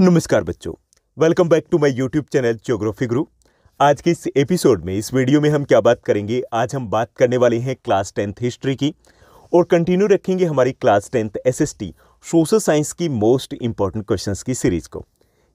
नमस्कार बच्चों welcome back to my YouTube channel geography Guru आज के इस एपिसोड में इस वीडियो में हम क्या बात करेंगे आज हम बात करने वाले हैं क्लास टेंथ हिस्ट्री की और कंटिन्यू रखेंगे हमारी क्लास टेंथ टी सोशल साइंस की मोस्ट इंपॉर्टेंट क्वेश्चन की सीरीज को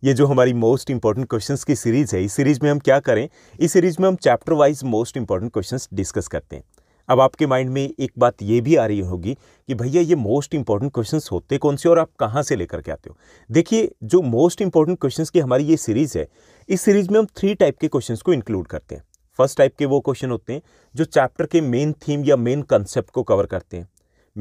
ये जो हमारी मोस्ट इंपॉर्टेंट क्वेश्चन की सीरीज है इस सीरीज में हम क्या करें इस सीरीज में हम chapter wise most important question discuss करते हैं अब आपके माइंड में एक बात ये भी आ रही होगी कि भैया ये मोस्ट इंपॉर्टेंट क्वेश्चंस होते कौन से और आप कहाँ से लेकर के आते हो देखिए जो मोस्ट इंपॉर्टेंट क्वेश्चंस की हमारी ये सीरीज़ है इस सीरीज़ में हम थ्री टाइप के क्वेश्चंस को इंक्लूड करते हैं फर्स्ट टाइप के वो क्वेश्चन होते हैं जो चैप्टर के मेन थीम या मेन कंसेप्ट को कवर करते हैं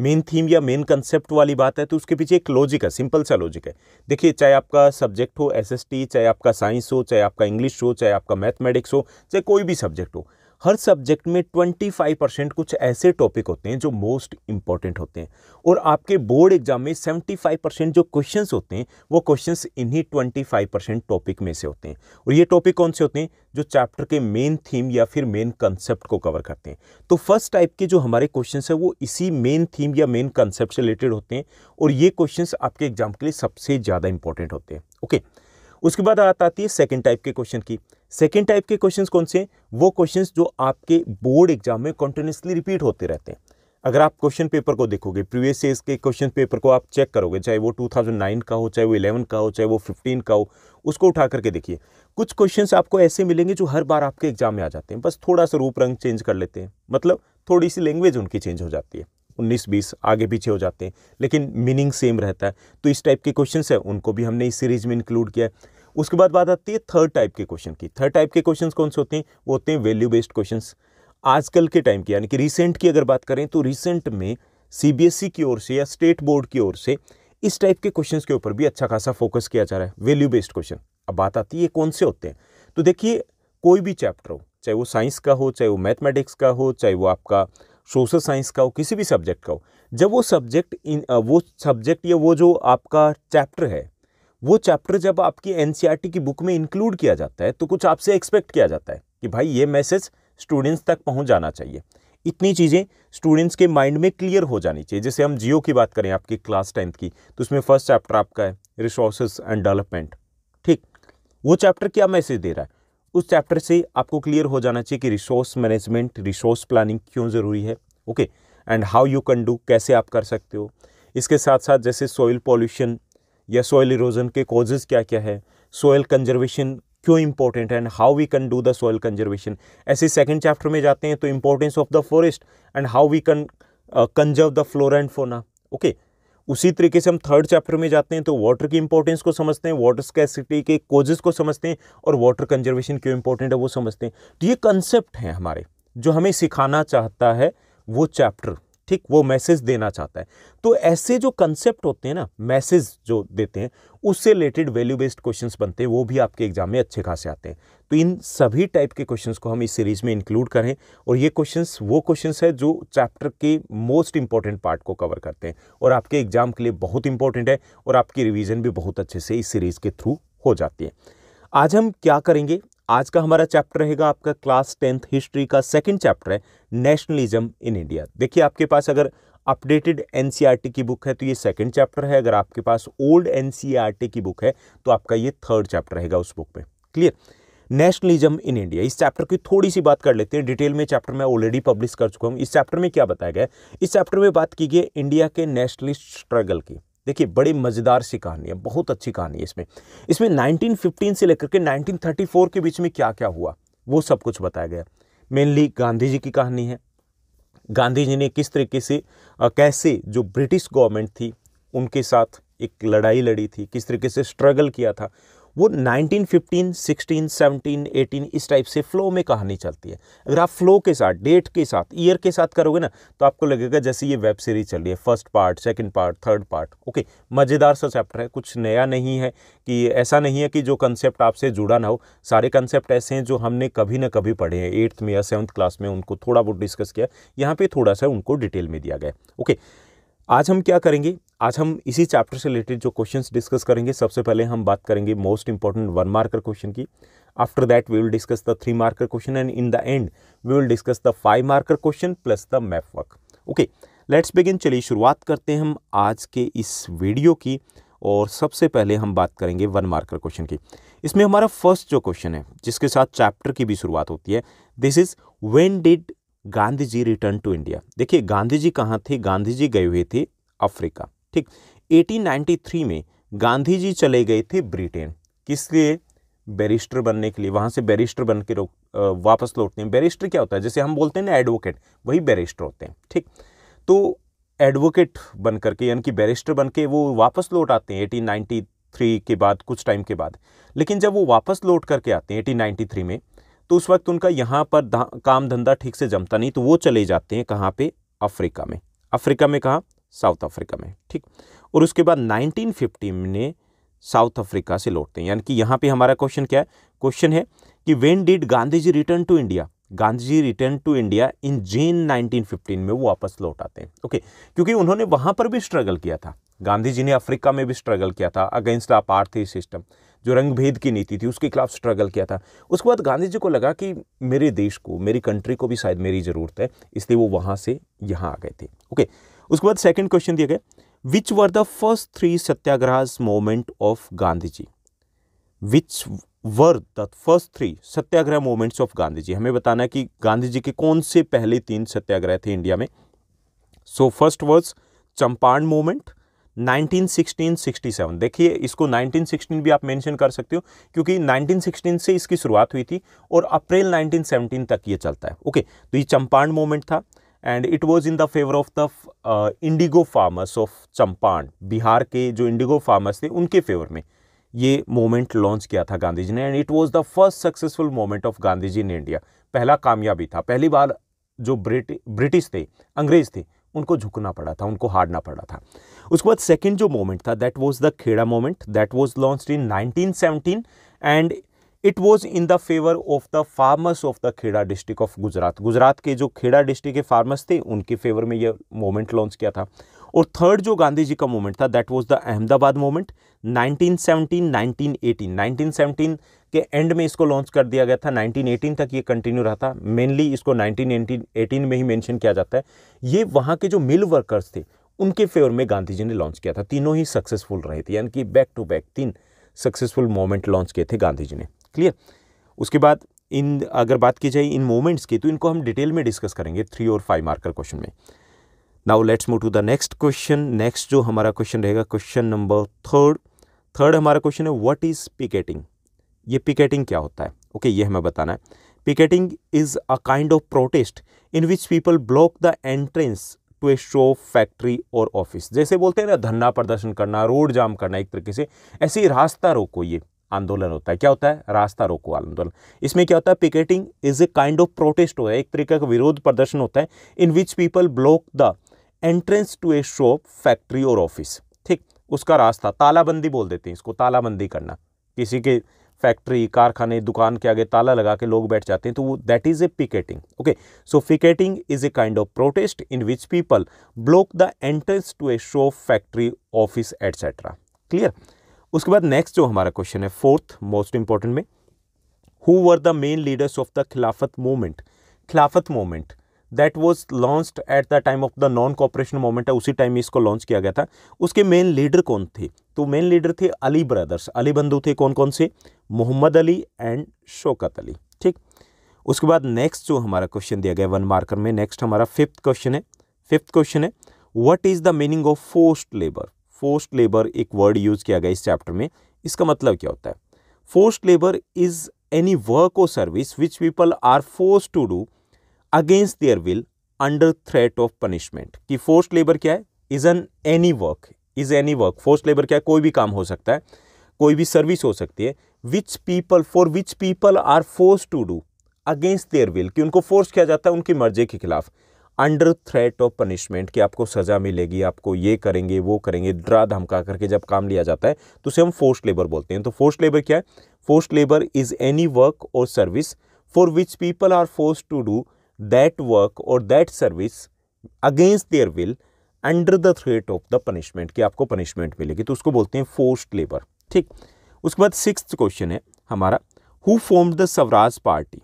मेन थीम या मेन कंसेप्ट वाली बात है तो उसके पीछे एक लॉजिक है सिंपल सा लॉजिक है देखिए चाहे आपका सब्जेक्ट हो एसएसटी चाहे आपका साइंस हो चाहे आपका इंग्लिश हो चाहे आपका मैथमेटिक्स हो चाहे कोई भी सब्जेक्ट हो हर सब्जेक्ट में 25 परसेंट कुछ ऐसे टॉपिक होते हैं जो मोस्ट इंपॉर्टेंट होते हैं और आपके बोर्ड एग्जाम में 75 परसेंट जो क्वेश्चन होते हैं वो क्वेश्चन इन्हीं 25 परसेंट टॉपिक में से होते हैं और ये टॉपिक कौन से होते हैं जो चैप्टर के मेन थीम या फिर मेन कंसेप्ट को कवर करते हैं तो फर्स्ट टाइप के जो हमारे क्वेश्चन हैं वो इसी मेन थीम या मेन कंसेप्ट से रिलेटेड होते हैं और ये क्वेश्चन आपके एग्जाम के लिए सबसे ज़्यादा इंपॉर्टेंट होते हैं ओके उसके बाद आता आती है सेकेंड टाइप के क्वेश्चन की सेकेंड टाइप के क्वेश्चन कौन से वो क्वेश्चन जो आपके बोर्ड एग्जाम में कंटिन्यूसली रिपीट होते रहते हैं अगर आप क्वेश्चन पेपर को देखोगे प्रीवियस ईयर के क्वेश्चन पेपर को आप चेक करोगे चाहे वो 2009 का हो चाहे वो 11 का हो चाहे वो 15 का हो उसको उठा करके देखिए कुछ क्वेश्चंस आपको ऐसे मिलेंगे जो हर बार आपके एग्जाम में आ जाते हैं बस थोड़ा सा रूप रंग चेंज कर लेते हैं मतलब थोड़ी सी लैंग्वेज उनकी चेंज हो जाती है उन्नीस बीस आगे पीछे हो जाते हैं लेकिन मीनिंग सेम रहता है तो इस टाइप के क्वेश्चन है उनको भी हमने इस सीरीज में इंक्लूड किया है उसके बाद बात आती है थर्ड टाइप के क्वेश्चन की थर्ड टाइप के क्वेश्चन कौन से होते हैं वो होते हैं वैल्यू बेस्ड क्वेश्चन आजकल के टाइम की यानी कि रिसेंट की अगर बात करें तो रिसेंट में सीबीएसई e की ओर से या स्टेट बोर्ड की ओर से इस टाइप के क्वेश्चन के ऊपर भी अच्छा खासा फोकस किया जा रहा है वैल्यू बेस्ड क्वेश्चन अब बात आती है ये कौन से होते हैं तो देखिए कोई भी चैप्टर हो चाहे वो साइंस का हो चाहे वो मैथमेटिक्स का हो चाहे वो आपका सोशल साइंस का हो किसी भी सब्जेक्ट का हो जब वो सब्जेक्ट इन वो सब्जेक्ट या वो जो आपका चैप्टर है वो चैप्टर जब आपकी एन e की बुक में इंक्लूड किया जाता है तो कुछ आपसे एक्सपेक्ट किया जाता है कि भाई ये मैसेज स्टूडेंट्स तक पहुँच जाना चाहिए इतनी चीज़ें स्टूडेंट्स के माइंड में क्लियर हो जानी चाहिए जैसे हम जियो की बात करें आपकी क्लास टेंथ की तो उसमें फर्स्ट चैप्टर आपका है रिसोर्स एंड डेवलपमेंट ठीक वो चैप्टर क्या मैसेज दे रहा है उस चैप्टर से आपको क्लियर हो जाना चाहिए कि रिसोर्स मैनेजमेंट रिसोर्स प्लानिंग क्यों ज़रूरी है okay and how you can do कैसे आप कर सकते हो इसके साथ साथ जैसे सॉइल पॉल्यूशन या सॉयल इरोजन के कॉजेज़ क्या क्या है सॉयल कंजर्वेशन क्यों इंपॉर्टेंट है and how we can do the soil conservation ऐसे सेकेंड चैप्टर में जाते हैं तो importance of the forest and how we can conserve the flora and fauna okay उसी तरीके से हम थर्ड चैप्टर में जाते हैं तो वाटर की इंपॉर्टेंस को समझते हैं वाटर स्कैसिटी के कोजेस को समझते हैं और वाटर कंजर्वेशन क्यों इंपॉर्टेंट है वो समझते हैं तो ये कंसेप्ट हैं हमारे जो हमें सिखाना चाहता है वो चैप्टर ठीक वो मैसेज देना चाहता है तो ऐसे जो कंसेप्ट होते हैं ना मैसेज जो देते हैं उससे रिलेटेड वैल्यू बेस्ड क्वेश्चंस बनते हैं वो भी आपके एग्जाम में अच्छे खासे आते हैं तो इन सभी टाइप के क्वेश्चंस को हम इस सीरीज में इंक्लूड करें और ये क्वेश्चंस वो क्वेश्चंस है जो चैप्टर के मोस्ट इंपॉर्टेंट पार्ट को कवर करते हैं और आपके एग्जाम के लिए बहुत इंपॉर्टेंट है और आपकी रिविजन भी बहुत अच्छे से इस सीरीज के थ्रू हो जाती है आज हम क्या करेंगे आज का हमारा चैप्टर रहेगा आपका क्लास टेंथ हिस्ट्री का सेकंड चैप्टर है नेशनलिज्म इन इंडिया देखिए आपके पास अगर अपडेटेड एन e की बुक है तो ये सेकंड चैप्टर है अगर आपके पास ओल्ड एन e की बुक है तो आपका ये थर्ड चैप्टर रहेगा उस बुक में क्लियर नेशनलिज्म इन इंडिया इस चैप्टर की थोड़ी सी बात कर लेते हैं डिटेल में चैप्टर मैं ऑलरेडी पब्लिश कर चुका हूँ इस चैप्टर में क्या बताया गया इस चैप्टर में बात की गई इंडिया के नेशनलिस्ट स्ट्रगल की देखिए बड़ी मज़ेदार सी कहानी है बहुत अच्छी कहानी है इसमें इसमें 1915 से लेकर के 1934 के बीच में क्या क्या हुआ वो सब कुछ बताया गया मेनली गांधी जी की कहानी है गांधी जी ने किस तरीके से कैसे जो ब्रिटिश गवर्नमेंट थी उनके साथ एक लड़ाई लड़ी थी किस तरीके से स्ट्रगल किया था वो 1915, 16, 17, 18 इस टाइप से फ्लो में कहानी चलती है अगर आप फ्लो के साथ डेट के साथ ईयर के साथ करोगे ना तो आपको लगेगा जैसे ये वेब सीरीज चल रही है first part second part third part okay मज़ेदार सा चैप्टर है कुछ नया नहीं है कि ऐसा नहीं है कि जो कंसेप्ट आपसे जुड़ा ना हो सारे कंसेप्ट ऐसे हैं जो हमने कभी ना कभी पढ़े हैं एट्थ में या सेवन्थ क्लास में उनको थोड़ा बहुत डिस्कस किया यहाँ पर थोड़ा सा उनको डिटेल में दिया गया ओके आज हम क्या करेंगे आज हम इसी चैप्टर से रिलेटेड जो क्वेश्चंस डिस्कस करेंगे सबसे पहले हम बात करेंगे most important one marker question की after that we will discuss the three marker question and in the end we will discuss the five marker question plus the map work okay let's begin चलिए शुरुआत करते हैं हम आज के इस video की और सबसे पहले हम बात करेंगे वन मार्कर क्वेश्चन की इसमें हमारा फर्स्ट जो क्वेश्चन है जिसके साथ चैप्टर की भी शुरुआत होती है this is when did Gandhi ji return to India देखिए गांधी जी कहाँ थे गांधी जी गए हुए थे अफ्रीका ठीक 1893 में गांधी जी चले गए थे ब्रिटेन किस लिए बैरिस्टर बनने के लिए वहाँ से बैरिस्टर बन के वापस लौटते हैं बैरिस्टर क्या होता है जैसे हम बोलते हैं ना एडवोकेट वही बैरिस्टर होते हैं ठीक तो एडवोकेट बन करके यानी कि बैरिस्टर बन के वो वापस लौट आते हैं एटीन थ्री के बाद कुछ टाइम के बाद लेकिन जब वो वापस लौट करके आते हैं एटीन नाइन्टी थ्री में तो उस वक्त उनका यहाँ पर काम धंधा ठीक से जमता नहीं तो वो चले जाते हैं कहाँ पे अफ्रीका में अफ्रीका में कहाँ साउथ अफ्रीका में ठीक और उसके बाद 1950 में साउथ अफ्रीका से लौटते हैं यानी कि यहाँ पे हमारा क्वेश्चन क्या है क्वेश्चन है कि when did Gandhi ji return to India Gandhi ji return to India in Jan 1915 में वो वापस लौट आते हैं ओके क्योंकि उन्होंने वहाँ पर भी स्ट्रगल किया था गांधी जी ने अफ्रीका में भी स्ट्रगल किया था अगेंस्ट द पार्थी सिस्टम जो रंगभेद की नीति थी उसके खिलाफ स्ट्रगल किया था उसके बाद गांधी जी को लगा कि मेरे देश को मेरी कंट्री को भी शायद मेरी ज़रूरत है इसलिए वो वहाँ से यहाँ आ गए थे ओके उसके बाद सेकेंड क्वेश्चन दिया गया which were the first three satyagraha moment of Gandhi ji which were the first three satyagraha moments of Gandhi ji हमें बताना है कि गांधी जी के कौन से पहले तीन सत्याग्रह थे इंडिया में so first were Champaran moment 1916 67 देखिए इसको 1916 भी आप मेंशन कर सकते हो क्योंकि 1916 से इसकी शुरुआत हुई थी और अप्रैल 1917 तक ये चलता है ओके तो ये चंपाण मूवमेंट था and it was in the favour of the indigo farmers of Champaran Bihar के जो इंडिगो फार्मर्स थे उनके फेवर में ये मोमेंट लॉन्च किया था गांधी जी ने and it was the first successful moment of Gandhi ji in India पहला कामयाबी था पहली बार जो ब्रिटिश थे अंग्रेज थे उनको झुकना पड़ा था उनको हारना पड़ा था उसके बाद सेकेंड जो मोमेंट था that was the Kheda moment that was launch in nineteen seventeen and it was in the favour of the farmers of the Kheda district of Gujarat Gujarat के जो खेड़ा डिस्ट्रिक्ट के फार्मर्स थे उनके फेवर में यह मोमेंट लॉन्च किया था और थर्ड जो गांधी जी का मोमेंट था that was the Ahmedabad nineteen 1917 1918 1917 के एंड में इसको लॉन्च कर दिया गया था 1918 तक ये कंटिन्यू रहा था मेनली इसको 1918 में ही मेंशन किया जाता है ये वहाँ के जो मिल वर्कर्स थे उनके फेवर में गांधी जी ने लॉन्च किया था तीनों ही सक्सेसफुल रहे थे यानी कि बैक टू बैक तीन सक्सेसफुल मोमेंट लॉन्च किए थे गांधी जी ने क्लियर उसके बाद इन अगर बात की जाए इन मोमेंट्स की तो इनको हम डिटेल में डिस्कस करेंगे थ्री और फाइव मार्कर क्वेश्चन में now let's move to the next question next जो हमारा क्वेश्चन रहेगा क्वेश्चन नंबर थर्ड थर्ड हमारा क्वेश्चन है व्हाट इज़ पिकेटिंग ये पिकेटिंग क्या होता है ओके okay, ये हमें बताना है picketing is a kind of protest in which people block the entrance to a shop factory और ऑफिस जैसे बोलते हैं ना धरना प्रदर्शन करना रोड जाम करना एक तरीके से ऐसे रास्ता रोको ये आंदोलन होता है क्या होता है रास्ता रोको आंदोलन इसमें क्या होता है picketing is a kind of protest होता है एक तरीके का विरोध प्रदर्शन होता है in which people block the entrance to a shop factory और ऑफिस ठीक उसका रास्ता तालाबंदी बोल देते हैं इसको तालाबंदी करना किसी के फैक्ट्री कारखाने दुकान के आगे ताला लगा के लोग बैठ जाते हैं तो वो that is a picketing okay so picketing is a kind of protest in which people block the entrance to a shop factory office etcetera clear उसके बाद नेक्स्ट जो हमारा क्वेश्चन है फोर्थ मोस्ट इंपॉर्टेंट में who were the main leaders of the Khilafat movement Khilafat movement that was launched at the time of the non cooperation moment है उसी time इसको launch किया गया था उसके मेन लीडर कौन थे तो मेन लीडर थे अली ब्रदर्स अली बंधु थे कौन कौन से मोहम्मद अली एंड शौकत अली ठीक उसके बाद नेक्स्ट जो हमारा क्वेश्चन दिया गया वन मार्कर में नेक्स्ट हमारा फिफ्थ क्वेश्चन है फिफ्थ क्वेश्चन है what is the meaning of forced labour forced labour एक वर्ड यूज़ किया गया इस चैप्टर में इसका मतलब क्या होता है forced labour is any work or service which people are force to do against their will under threat of punishment कि फोर्स लेबर क्या है is an any work is any work force labour क्या है कोई भी काम हो सकता है कोई भी सर्विस हो सकती है which people for which people are force to do against their will कि उनको फोर्स किया जाता है उनकी मर्जी के खिलाफ अंडर थ्रेट ऑफ पनिशमेंट कि आपको सज़ा मिलेगी आपको ये करेंगे वो करेंगे डरा धमका करके जब काम लिया जाता है तो उसे हम फोर्स लेबर बोलते हैं तो फोर्स लेबर क्या है force labour is any work or service for which people are force to do that work or that service against their will under the threat of the punishment कि आपको punishment मिलेगी तो उसको बोलते हैं forced labour ठीक उसके बाद सिक्स क्वेश्चन है हमारा who form the Swaraj party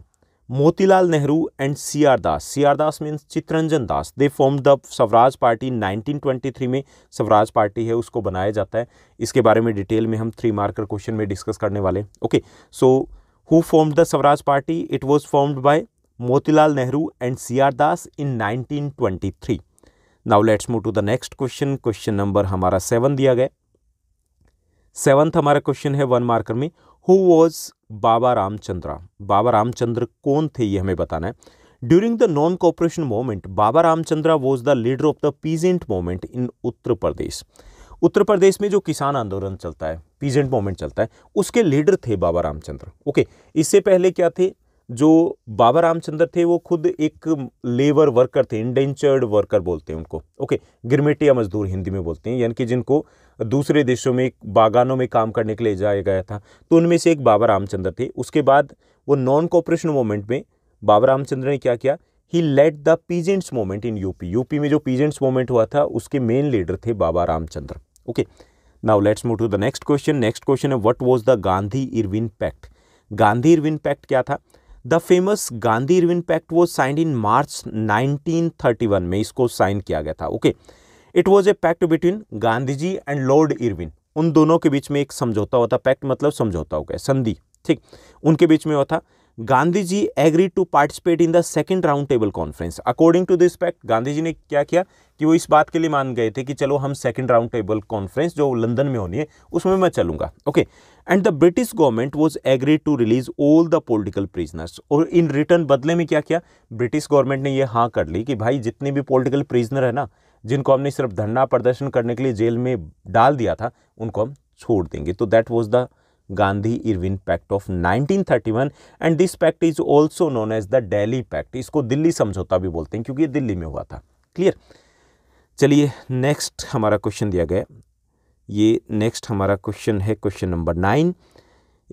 Motilal Nehru and C R Das C R Das means Chittaranjan Das they form the Swaraj party 1923 में स्वराज पार्टी है उसको बनाया जाता है इसके बारे में डिटेल में हम थ्री मार्कर क्वेश्चन में डिस्कस करने वाले okay so who form the Swaraj party it was formed by Motilal Motilal Nehru and C.R. Das in 1923. Now let's move to the next question question number हमारा सेवन दिया गया seventh हमारा question है one marker में who was Baba Ramchandra Baba Ramchandra कौन थे ये हमें बताना है during the non cooperation movement Baba Ramchandra was the leader of the peasant movement in Uttar Pradesh Uttar Pradesh में जो किसान आंदोलन चलता है पीजेंट मोवमेंट चलता है उसके लीडर थे बाबा रामचंद्र ओके okay, इससे पहले क्या थे जो बाबा रामचंद्र थे वो खुद एक लेबर वर्कर थे इंडेंचर्ड वर्कर बोलते हैं उनको ओके गिरमेटिया मजदूर हिंदी में बोलते हैं यानी कि जिनको दूसरे देशों में बागानों में काम करने के लिए जाया गया था तो उनमें से एक बाबा रामचंद्र थे उसके बाद वो नॉन कॉपरेशन मोवमेंट में बाबा रामचंद्र ने क्या किया he led the peasants movement in UP UP में जो पीजेंट्स मोवमेंट हुआ था उसके मेन लीडर थे Baba Ramchandra okay now let's move to the next question next question है what was the Gandhi Irwin pact Gandhi Irwin pact क्या था the famous Gandhi Irwin pact वो साइंड इन मार्च 1931 में इसको साइन किया गया था okay it was a pact between Gandhi ji and Lord Irwin उन दोनों के बीच में एक समझौता होता पैक्ट मतलब समझौता हो गया संधि ठीक उनके बीच में होता Gandhi ji agree to participate in the second round table conference according to this pact Gandhi ji ने क्या किया कि वो इस बात के लिए मान गए थे कि चलो हम सेकेंड राउंड टेबल कॉन्फ्रेंस जो लंदन में होनी है उसमें मैं चलूंगा okay okay. And the British government was agree to release all the political prisoners और इन रिटर्न बदले में क्या किया ब्रिटिश गवर्नमेंट ने यह हाँ कर ली कि भाई जितने भी पोलिटिकल प्रिजनर है ना जिनको हमने सिर्फ धरना प्रदर्शन करने के लिए जेल में डाल दिया था उनको हम छोड़ देंगे तो that was the Gandhi Irwin pact of 1931 and this pact is also known as the Delhi pact इसको दिल्ली समझौता भी बोलते हैं क्योंकि ये दिल्ली में हुआ था क्लियर चलिए नेक्स्ट हमारा क्वेश्चन दिया गया ये नेक्स्ट हमारा क्वेश्चन है क्वेश्चन नंबर नाइन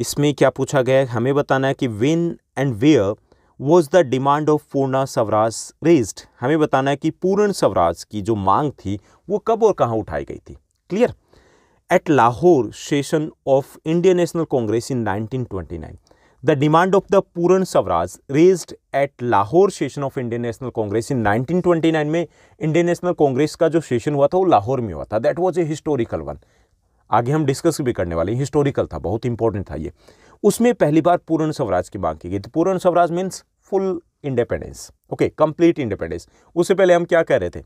इसमें क्या पूछा गया है हमें बताना है कि when and where was the demand of Purna Swaraj raised हमें बताना है कि पूर्ण स्वराज की जो मांग थी वो कब और कहाँ उठाई गई थी clear at Lahore session of Indian National Congress in 1929 the demand of the Purna Swaraj raised at Lahore session of Indian National Congress in 1929 में इंडियन नेशनल कांग्रेस का जो सेशन हुआ था वो लाहौर में हुआ था that was a historical one आगे हम डिस्कस भी करने वाले हैं हिस्टोरिकल था बहुत इंपॉर्टेंट था ये उसमें पहली बार पूर्ण स्वराज की मांग की गई थी Purna Swaraj means full independence okay complete independence उससे पहले हम क्या कह रहे थे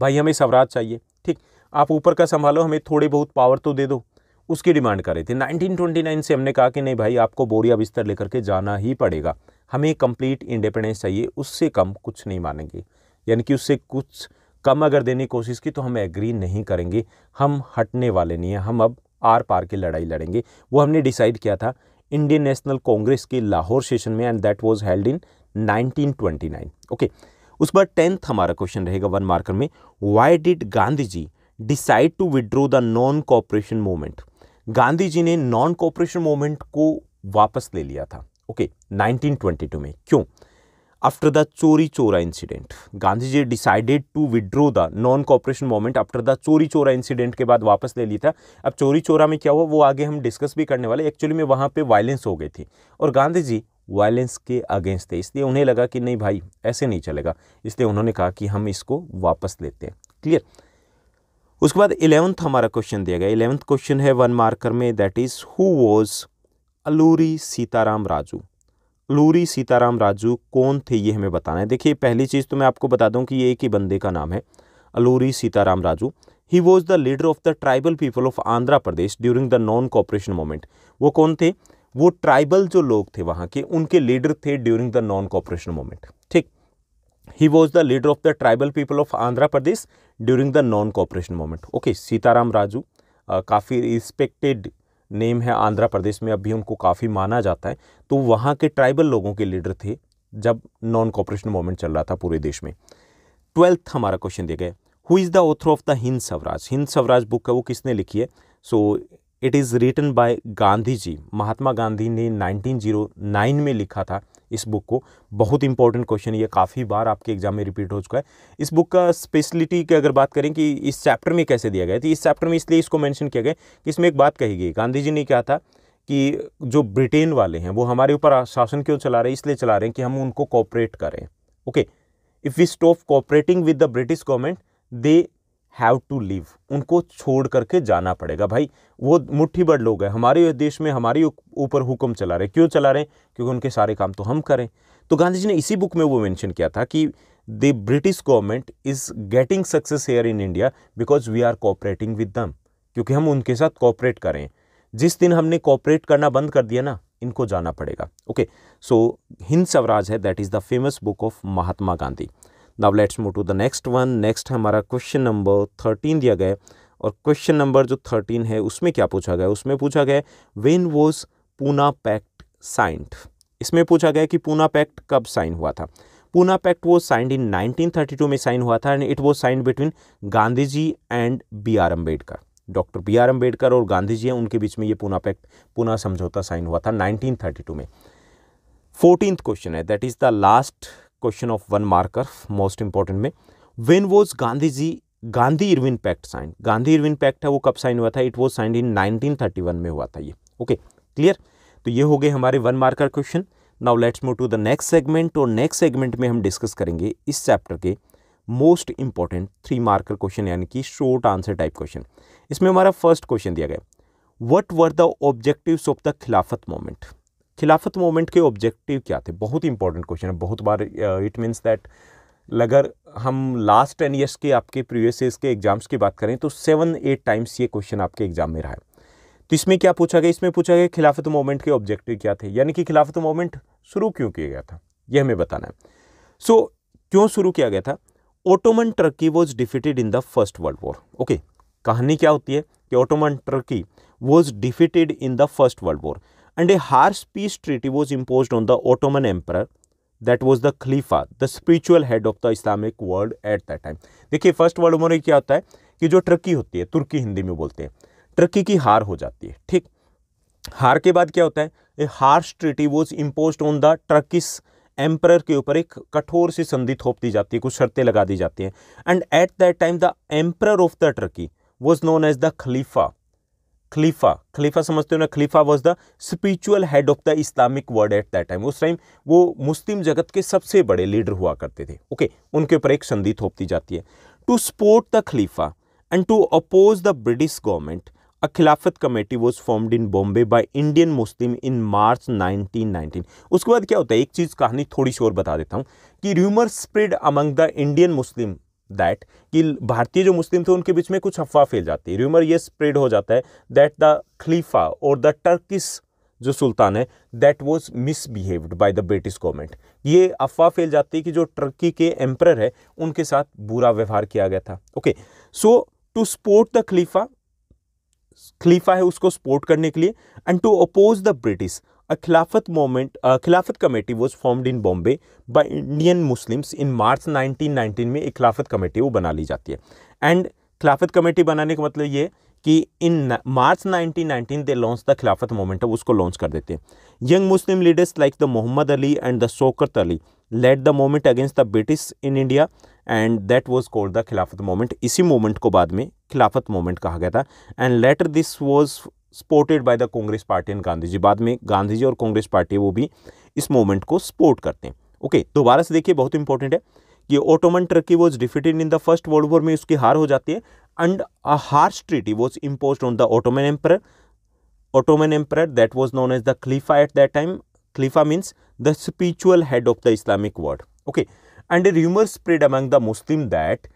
भाई हमें स्वराज चाहिए ठीक आप ऊपर का संभालो हमें थोड़ी बहुत पावर तो दे दो उसकी डिमांड कर रही थी 1929 से हमने कहा कि नहीं भाई आपको बोरिया बिस्तर लेकर के जाना ही पड़ेगा हमें कंप्लीट इंडिपेंडेंस चाहिए उससे कम कुछ नहीं मानेंगे यानी कि उससे कुछ कम अगर देने की कोशिश की तो हम एग्री नहीं करेंगे हम हटने वाले नहीं हैं हम अब आर पार की लड़ाई लड़ेंगे वो हमने डिसाइड किया था इंडियन नेशनल कांग्रेस के लाहौर सेशन में and that was held in 1929 okay उस पर टेंथ हमारा क्वेश्चन रहेगा वन मार्कर में why did Gandhi ji decide to withdraw the non cooperation movement Gandhi ji ने नॉन कॉपरेशन मूवमेंट को वापस ले लिया था ओके okay, 1922 में क्यों after the Chauri Chaura incident Gandhi ji decided to withdraw the non cooperation moment after the Chauri Chaura incident के बाद वापस ले लिया था अब चोरी चोरा में क्या हुआ वो आगे हम डिस्कस भी करने वाले एक्चुअली में वहाँ पे वायलेंस हो गई थी और गांधी जी वायलेंस के अगेंस्ट थे इसलिए उन्हें लगा कि नहीं भाई ऐसे नहीं चलेगा इसलिए उन्होंने कहा कि हम इसको वापस लेते हैं क्लियर उसके बाद इलेवंथ हमारा क्वेश्चन दिया गया इलेवंथ क्वेश्चन है वन मार्कर में that is who was Alluri Sitaram Raju Alluri Sitaram Raju कौन थे ये हमें बताना है देखिए पहली चीज़ तो मैं आपको बता दूं कि ये एक ही बंदे का नाम है Alluri Sitaram Raju he was the leader of the tribal people of Andhra Pradesh during the non cooperation moment वो कौन थे वो ट्राइबल जो लोग थे वहाँ के उनके लीडर थे during the non cooperation moment ठीक he was the leader of the tribal people of Andhra Pradesh during the non cooperation moment okay Sitarama Raju काफ़ी रिस्पेक्टेड नेम है आंध्र प्रदेश में अभी उनको काफ़ी माना जाता है तो वहाँ के ट्राइबल लोगों के लीडर थे जब नॉन कॉपरेशन मोमेंट चल रहा था पूरे देश में ट्वेल्थ हमारा क्वेश्चन दिया गया who is the author of the Hind Swaraj Hind Swaraj book है वो किसने लिखी है so it is written by Gandhi ji Mahatma Gandhi ने 1909 में लिखा था इस बुक को बहुत इंपॉर्टेंट क्वेश्चन ये काफ़ी बार आपके एग्जाम में रिपीट हो चुका है इस बुक का स्पेशलिटी की अगर बात करें कि इस चैप्टर में कैसे दिया गया तो इस चैप्टर में इसलिए इसको मैंशन किया गया कि इसमें एक बात कही गई गांधी जी ने क्या था कि जो ब्रिटेन वाले हैं वो हमारे ऊपर शासन क्यों चला रहे हैं इसलिए चला रहे हैं कि हम उनको कॉपरेट करें okay if we stop cooperating with the British government they have to leave उनको छोड़ करके जाना पड़ेगा भाई वो मुट्ठी बड़ लोग हैं हमारे देश में हमारे ऊपर हुक्म चला रहे क्यों चला रहे हैं क्योंकि उनके सारे काम तो हम करें तो गांधी जी ने इसी बुक में वो मेंशन किया था कि the British government is getting success here in India because we are cooperating with them क्योंकि हम उनके साथ कॉपरेट करें जिस दिन हमने कॉपरेट करना बंद कर दिया ना इनको जाना पड़ेगा ओके सो हिंद स्वराज है that is the famous book of Mahatma Gandhi now let's move to the next one next हमारा क्वेश्चन नंबर थर्टीन दिया गया और क्वेश्चन नंबर जो थर्टीन है उसमें क्या पूछा गया उसमें पूछा गया when was Poona pact signed इसमें पूछा गया कि पूना पैक्ट कब साइन हुआ था पूना पैक्ट वो साइंड इन 1932 में साइन हुआ था and it was signed between Gandhi ji and B R Ambedkar doctor B R Ambedkar और गांधी जी हैं उनके बीच में ये पूना पैक्ट पूना समझौता साइन हुआ था 1932 में फोर्टीन क्वेश्चन है that is the last question of one marker most important में when was Gandhi ji Gandhi Irwin pact sign Gandhi Irwin pact है वो कब साइन हुआ था इट वॉज साइन इन 1931 में हुआ था ये ओके okay, क्लियर तो ये हो गए हमारे one marker question now let's move to the next segment और नेक्स्ट सेगमेंट में हम डिस्कस करेंगे इस चैप्टर के most important three marker question यानी कि शॉर्ट आंसर टाइप क्वेश्चन इसमें हमारा फर्स्ट क्वेश्चन दिया गया what were the objective of the Khilafat moment Khilafat movement के ऑब्जेक्टिव क्या थे बहुत ही इंपॉर्टेंट क्वेश्चन है बहुत बार इट मीन्स दैट अगर हम लास्ट टेन ईयर्स के आपके प्रीवियस ईयर्स के एग्जाम्स की बात करें तो सेवन एट टाइम्स ये क्वेश्चन आपके एग्जाम में रहा है तो इसमें क्या पूछा गया इसमें पूछा गया खिलाफत मूवमेंट के ऑब्जेक्टिव क्या थे यानी कि खिलाफत मूवमेंट शुरू क्यों किया गया था यह हमें बताना है सो so, क्यों शुरू किया गया था Ottoman Turkey was defeated in the first world war okay कहानी क्या होती है कि Ottoman Turkey was defeated in the first world war and a harsh peace treaty was imposed on the Ottoman emperor that was the Khalifa, the spiritual head of the Islamic world at that time. देखिए first world war में क्या होता है कि जो Turkey होती है तुर्की हिंदी में बोलते हैं टर्की की हार हो जाती है ठीक हार के बाद क्या होता है a harsh treaty was impose on the Turkish emperor के ऊपर एक कठोर सी संधि थोप दी जाती है कुछ शर्तें लगा दी जाती हैं and at that time the emperor of the Turkey was known as the Khalifa Khalifa Khalifa समझते हो ना Khalifa was the spiritual head of the Islamic world at that time उस टाइम वो मुस्लिम जगत के सबसे बड़े लीडर हुआ करते थे ओके उनके ऊपर एक संधि थोपती जाती है to support the Khalifa and to oppose the British government a Khilafat committee was formed in Bombay by Indian Muslim in March 1919 उसके बाद क्या होता है एक चीज़ कहानी थोड़ी सी और बता देता हूँ कि rumour spread among the Indian Muslim that कि भारतीय जो मुस्लिम थे उनके बीच में कुछ अफवाह फैल जाती है र्यूमर ये स्प्रेड हो जाता है दैट द खलीफा और द टर्किस जो सुल्तान है that was misbehaved by the British government ये अफवाह फैल जाती है कि जो टर्की के एम्प्रर है उनके साथ बुरा व्यवहार किया गया था okay so to support the Khalifa Khalifa है उसको सपोर्ट करने के लिए and to oppose the British A Khilafat movement, a Khilafat committee was formed in Bombay by Indian Muslims in March 1919 में एक खिलाफत कमेटी वो बना ली जाती है एंड खिलाफत कमेटी बनाने का मतलब ये कि in March 1919 they launch the Khilafat moment है उसको लॉन्च कर देते हैं young Muslim leaders like the Mohammad Ali and the Shaukat Ali led the moment against the British in India and that was called the Khilafat moment इसी मोमेंट को बाद में खिलाफत मोमेंट कहा गया था and later this was supported by the Congress party and Gandhi ji बाद में गांधी जी और कांग्रेस पार्टी वो भी इस मूवमेंट को सपोर्ट करते हैं ओके दोबारा से देखिए बहुत इंपॉर्टेंट है कि Ottoman Turkey was defeated in the first world war में उसकी हार हो जाती है and a harsh treaty was impose on the Ottoman emperor Ottoman emperor that was known as the Khalifa at that time Khalifa means the spiritual head of the Islamic world okay and rumour spread among the Muslim that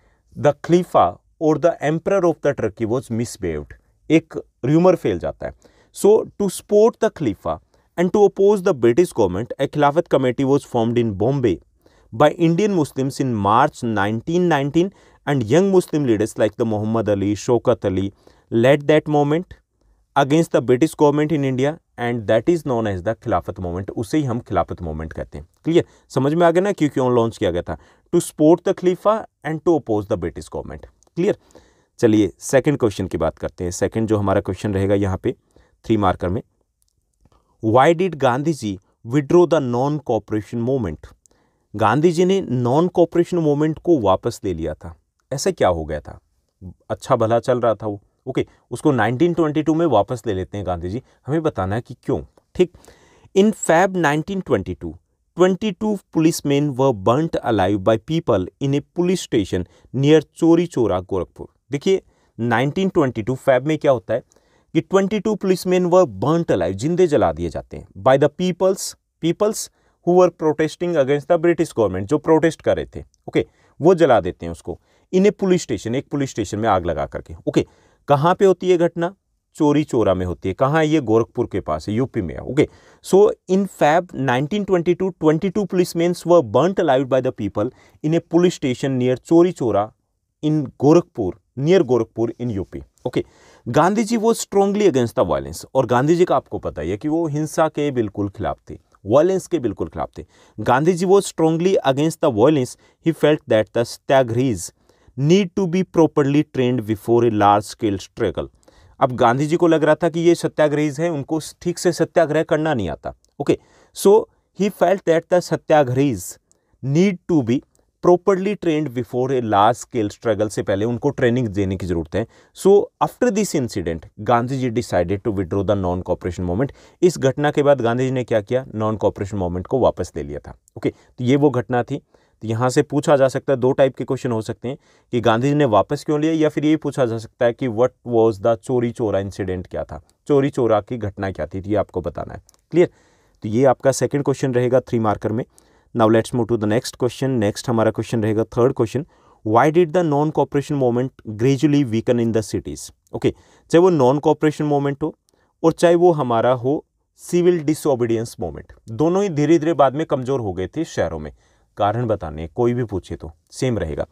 the Khalifa और the emperor of the Turkey was misbehaved एक rumour फैल जाता है so to support the Khalifa and to oppose the British government a Khilafat committee was formed in Bombay by Indian Muslims in March nineteen nineteen and young Muslim leaders like the Mohammad Ali Shaukat Ali led that moment against the British government in India and that is known as the Khilafat moment उसे ही हम खिलाफत moment कहते हैं clear समझ में आ गया ना क्यों क्यों लॉन्च किया गया था to support the Khalifa and to oppose the British government clear चलिए सेकंड क्वेश्चन की बात करते हैं सेकंड जो हमारा क्वेश्चन रहेगा यहाँ पे थ्री मार्कर में why did Gandhi ji withdraw the non cooperation moment Gandhi ji ने नॉन कॉपरेशन मोमेंट को वापस ले लिया था ऐसा क्या हो गया था अच्छा भला चल रहा था वो ओके उसको 1922 में वापस ले लेते हैं गांधी जी हमें बताना है कि क्यों ठीक in Feb 1922 22 police man burnt alive by people in a police station near Chauri Chaura Gorakhpur देखिए 1922 फैब में क्या होता है कि 22 पुलिसमैन वर बर्नट लाइव जिंदे जला दिए जाते हैं by the peoples peoples who are protesting against the British government जो प्रोटेस्ट कर रहे थे ओके okay, वो जला देते हैं उसको इन्हें पुलिस स्टेशन एक पुलिस स्टेशन में आग लगा करके ओके okay, कहाँ पे होती है घटना चोरी चोरा में होती है कहाँ ये गोरखपुर के पास है यूपी में है okay so in Feb 1922 22 policemans were burnt alive by the people in a police station near Chauri Chaura in Gorakhpur near Gorakhpur in UP okay Gandhi ji वो स्ट्रांगली अगेंस्ट द वायलेंस और गांधी जी का आपको पता ही है कि वो हिंसा के बिल्कुल खिलाफ थे वायलेंस के बिल्कुल खिलाफ थे गांधी जी वो strongly against the violence he felt that the satyagrahis need to be properly trained before a large scale struggle अब गांधी जी को लग रहा था कि ये सत्याग्रहीज है उनको ठीक से सत्याग्रह करना नहीं आता okay so he felt that the satyagrahis need to be properly trained before a large scale struggle से पहले उनको ट्रेनिंग देने की जरूरत है so after this incident Gandhi ji decided to withdraw the non cooperation movement इस घटना के बाद गांधी जी ने क्या किया नॉन कॉपरेशन मोवमेंट को वापस ले लिया था ओके okay, तो ये वो घटना थी तो यहाँ से पूछा जा सकता है दो टाइप के क्वेश्चन हो सकते हैं कि गांधी जी ने वापस क्यों लिया या फिर ये पूछा जा सकता है कि what was the Chauri Chaura incident क्या था चोरी चोरा की घटना क्या थी ये आपको बताना है क्लियर तो ये आपका सेकेंड क्वेश्चन रहेगा थ्री मार्कर में now let's move to the next question next हमारा क्वेश्चन रहेगा third question why did the non cooperation movement gradually weaken in the cities okay चाहे वो नॉन कॉपरेशन मोवमेंट हो और चाहे वो हमारा हो सिविल डिसओबीडियंस मोवमेंट दोनों ही धीरे धीरे बाद में कमज़ोर हो गए थे शहरों में कारण बताने कोई भी पूछे तो सेम रहेगा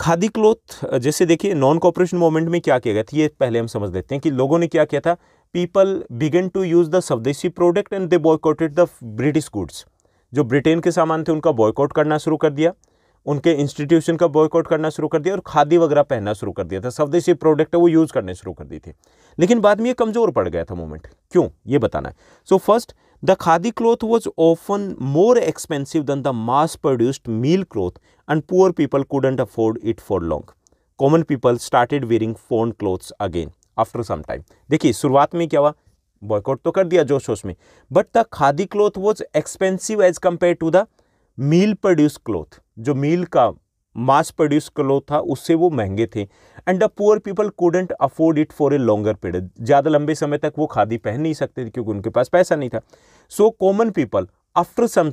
खादी क्लोथ जैसे देखिए नॉन कॉपरेशन मोवमेंट में क्या किया गया था ये पहले हम समझ लेते हैं कि लोगों ने क्या किया था people began to use the swadeshi product and they boycotted the British goods जो ब्रिटेन के सामान थे उनका बॉयकॉट करना शुरू कर दिया उनके इंस्टीट्यूशन का बॉयकॉट करना शुरू कर दिया और खादी वगैरह पहनना शुरू कर दिया था स्वदेशी प्रोडक्ट है वो यूज़ करने शुरू कर दी थी लेकिन बाद में ये कमज़ोर पड़ गया था मोमेंट क्यों ये बताना है so first the khadi cloth was often more expensive than the mass produced mill cloth and poor people couldn't afford it for long common people started wearing foreign clothes again after some time देखिए शुरुआत में क्या हुआ boycott तो कर दिया जोश वोश में but the khadi cloth was expensive as compare to the mill produce cloth जो मील का मास प्रोड्यूस क्लोथ था उससे वो महंगे थे and the poor people couldn't afford it for a longer period ज़्यादा लंबे समय तक वो खादी पहन नहीं सकते थे क्योंकि उनके पास पैसा नहीं था so common people after some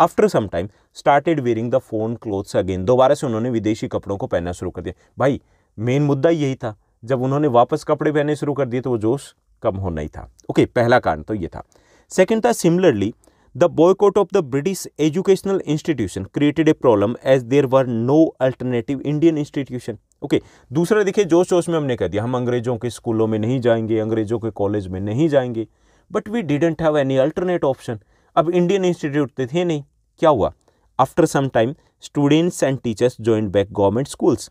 after some time started wearing the foreign clothes again दोबारा से उन्होंने विदेशी कपड़ों को पहनना शुरू कर दिया भाई मेन मुद्दा यही था जब उन्होंने वापस कपड़े पहनने शुरू कर दिए तो वो जोश कम होना ही था ओके okay, पहला कारण तो ये था सेकेंड था similarly the boycott of the British educational institution created a problem as there were no alternative Indian institution okay दूसरा देखिए जोश जोश में हमने कह दिया हम अंग्रेजों के स्कूलों में नहीं जाएंगे अंग्रेजों के कॉलेज में नहीं जाएंगे but we didn't have any alternate option अब इंडियन इंस्टीट्यूट तो थे नहीं क्या हुआ after some time students and teachers join back government schools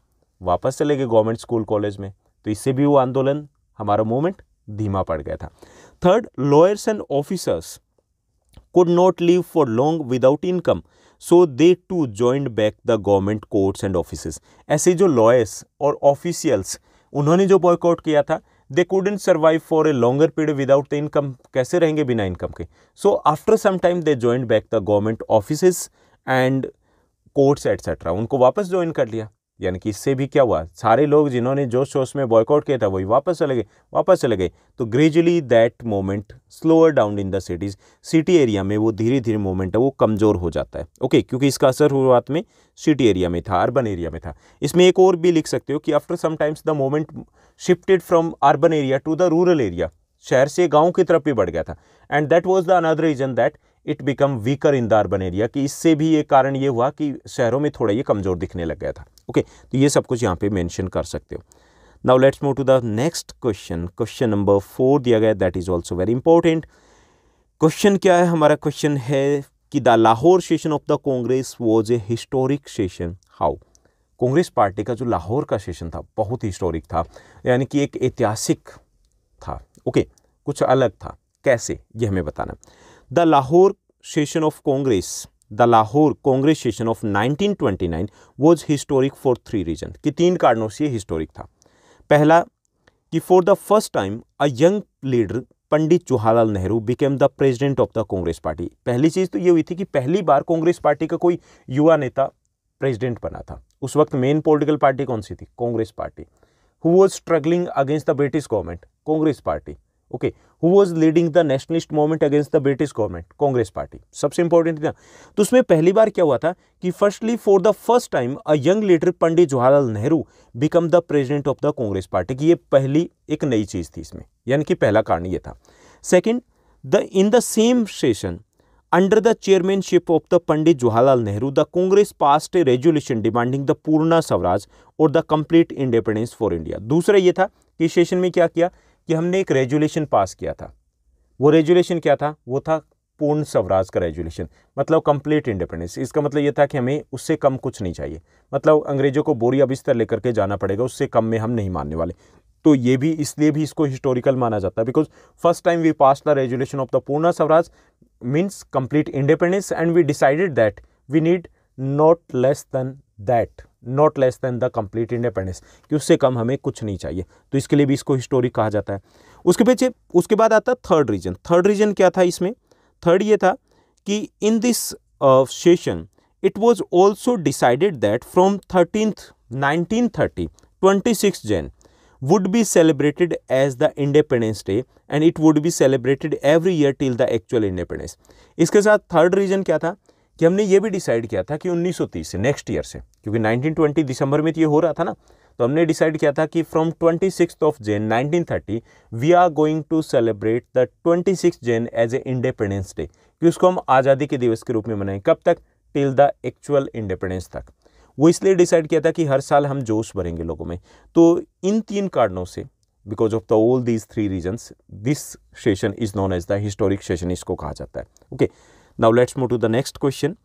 वापस चले गए गवर्नमेंट स्कूल कॉलेज में तो इससे भी वो आंदोलन हमारा मूवमेंट धीमा पड़ गया था third lawyers and officers could not live for long without income so they to join back the government courts and office ऐसे जो लॉयर्स और ऑफिशियल्स उन्होंने जो बॉयकआउट किया था they couldn't survive for a longer period without the income कैसे रहेंगे बिना इनकम के so after some time they joined back the government office and courts etcetera उनको वापस ज्वाइन कर लिया यानी कि इससे भी क्या हुआ सारे लोग जिन्होंने जोश शोश में बॉयकआउट किया था वही वापस चले गए वापस चले गए तो gradually that moment slower down in the cities city area में वो धीरे धीरे मोमेंट है वो कमज़ोर हो जाता है ओके क्योंकि इसका असर शुरुआत में सिटी एरिया में था अर्बन एरिया में था इसमें एक और भी लिख सकते हो कि after sometimes the moment shifted from urban area to the rural area शहर से गाँव की तरफ भी बढ़ गया था and that was the another reason that it become weaker in the urban area कि इससे भी ये कारण ये हुआ कि शहरों में थोड़ा ये कमज़ोर दिखने लग गया था ओके okay, तो ये सब कुछ यहाँ पे मेंशन कर सकते हो now let's move to the next question question number four दिया गया that is also very important question क्या है हमारा क्वेश्चन है कि the Lahore session of the Congress was a historic session how Congress party का जो लाहौर का सेशन था बहुत ही हिस्टोरिक था यानी कि एक ऐतिहासिक था ओके okay, कुछ अलग था कैसे ये हमें बताना the Lahore session of Congress the Lahore Congress session of 1929 was historic for three reason कि तीन कारणों से हिस्टोरिक था पहला कि for the first time a young leader Pandit Jawaharlal Nehru became the president of the Congress party पहली चीज़ तो ये हुई थी कि पहली बार कांग्रेस पार्टी का कोई युवा नेता प्रेसिडेंट बना था उस वक्त मेन पॉलिटिकल पार्टी कौन सी थी Congress party who was struggling against the British government Congress party okay who was leading the nationalist movement against the British government Congress party सबसे इंपॉर्टेंट था तो उसमें पहली बार क्या हुआ था कि firstly for the first time a young leader Pandit Jawaharlal Nehru become the president of the Congress party की ये पहली एक नई चीज थी इसमें यानी कि पहला कारण ये था second the in the same session under the chairmanship of the Pandit Jawaharlal Nehru the Congress pass a resolution demanding the Purna Swaraj और the complete independence for India दूसरा ये था कि सेशन में क्या किया कि हमने एक रेजुलेशन पास किया था वो रेजुलेशन क्या था वो था पूर्ण स्वराज का रेजुलेशन मतलब कंप्लीट इंडिपेंडेंस इसका मतलब ये था कि हमें उससे कम कुछ नहीं चाहिए मतलब अंग्रेज़ों को बोरिया बिस्तर लेकर के जाना पड़ेगा उससे कम में हम नहीं मानने वाले तो ये भी इसलिए भी इसको हिस्टोरिकल माना जाता है because first time we pass the resolution of the Purna Swaraj means complete independence and we decided that we need not less than that not less than the complete independence कि उससे कम हमें कुछ नहीं चाहिए तो इसके लिए भी इसको हिस्टोरिक कहा जाता है उसके पीछे उसके बाद आता थर्ड रीजन थर्ड रीजन क्या था इसमें थर्ड ये था कि in this session it was also decided that from thirteenth nineteen thirty twenty six Jan would be celebrated as the independence day and it would be celebrated every year till the actual independence इसके साथ third reason क्या था कि हमने ये भी decide किया था कि 1930 से नेक्स्ट ईयर से क्योंकि 1920 दिसंबर में तो ये हो रहा था ना तो हमने डिसाइड किया था कि from twenty of Jan nineteen we are going to celebrate the twenty Jan as a independence day कि उसको हम आज़ादी के दिवस के रूप में मनाएं कब तक टिल द एक्चुअल इंडिपेंडेंस तक वो इसलिए डिसाइड किया था कि हर साल हम जोश भरेंगे लोगों में तो इन तीन कारणों से because of the all these three reasons this session is known as the historic session इसको कहा जाता है okay okay. Now let's move to the next question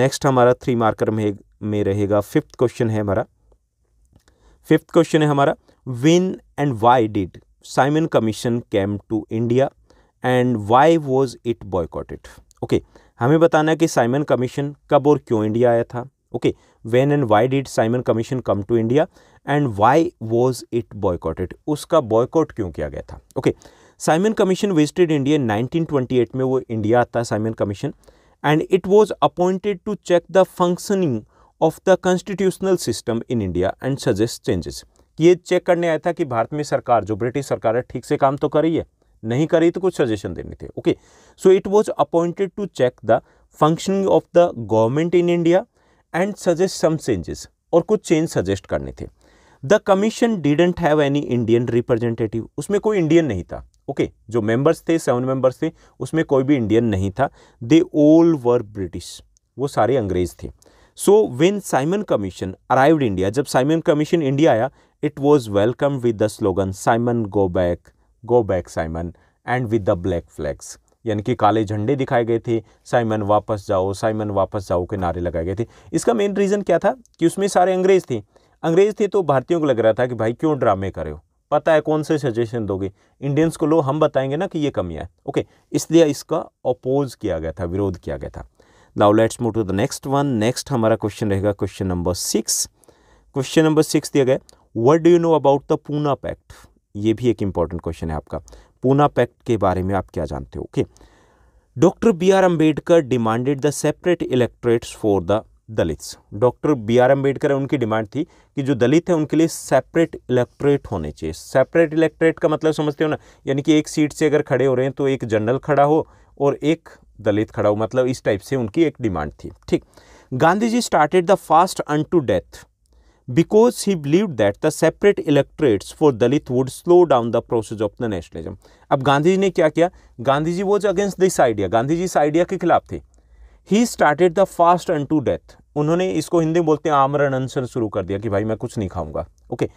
next हमारा थ्री मार्कर में में रहेगा फिफ्थ क्वेश्चन है हमारा फिफ्थ क्वेश्चन है हमारा when and why did Simon Commission came to India and why was it boycotted okay हमें बताना है कि साइमन कमीशन कब और क्यों इंडिया आया था okay when and why did Simon Commission come to India and why was it boycotted उसका बॉयकॉट क्यों किया गया था okay okay, Simon Commission visited India 1928 में वो इंडिया आता है Simon Commission and it was appointed to check the functioning of the constitutional system in India and suggest changes ये चेक करने आया था कि भारत में सरकार जो ब्रिटिश सरकार है ठीक से काम तो कर रही है नहीं करी तो कुछ सजेशन देने थे okay so it was appointed to check the functioning of the government in India and suggest some changes और कुछ चेंज सजेस्ट करने थे the commission didn't have any Indian representative उसमें कोई इंडियन नहीं था ओके जो मेंबर्स थे सेवन मेंबर्स थे उसमें कोई भी इंडियन नहीं था दे ऑल वर ब्रिटिश वो सारे अंग्रेज थे so when Simon Commission arrived India जब साइमन कमीशन इंडिया आया it was welcome with the slogan Simon go back go back Simon and with the black flags यानी कि काले झंडे दिखाए गए थे साइमन वापस जाओ साइमन वापस जाओ के नारे लगाए गए थे इसका मेन रीज़न क्या था कि उसमें सारे अंग्रेज़ थे अंग्रेज़ थे तो भारतीयों को लग रहा था कि भाई क्यों ड्रामे करे हो पता है कौन से सजेशन दोगे इंडियंस को लो हम बताएंगे ना कि ये कमियाँ है ओके इसलिए इसका अपोज किया गया था विरोध किया गया था now let's move to the next one next हमारा क्वेश्चन रहेगा question number six question number six दिया गया what do you know about the Poona pact ये भी एक इंपॉर्टेंट क्वेश्चन है आपका पूना पैक्ट के बारे में आप क्या जानते हो okay doctor B R Ambedkar demanded the separate electorates for the Dalits doctor B R Ambedkar उनकी डिमांड थी कि जो दलित है उनके लिए सेपरेट इलेक्ट्रेट होने चाहिए सेपरेट इलेक्ट्रेट का मतलब समझते हो ना यानी कि एक सीट से अगर खड़े हो रहे हैं तो एक जनरल खड़ा हो और एक दलित खड़ा हो मतलब इस टाइप से उनकी एक डिमांड थी ठीक Gandhi ji started the fast unto death because he believe that the separate electorates for Dalit would slow down the process of the nationalism अब गांधी जी ने क्या किया Gandhi ji was against this idea Gandhi ji इस आइडिया के खिलाफ थे he started the fast unto death उन्होंने इसको हिंदी में बोलते हैं आमरण अनशन शुरू कर दिया कि भाई मैं कुछ नहीं खाऊंगा okay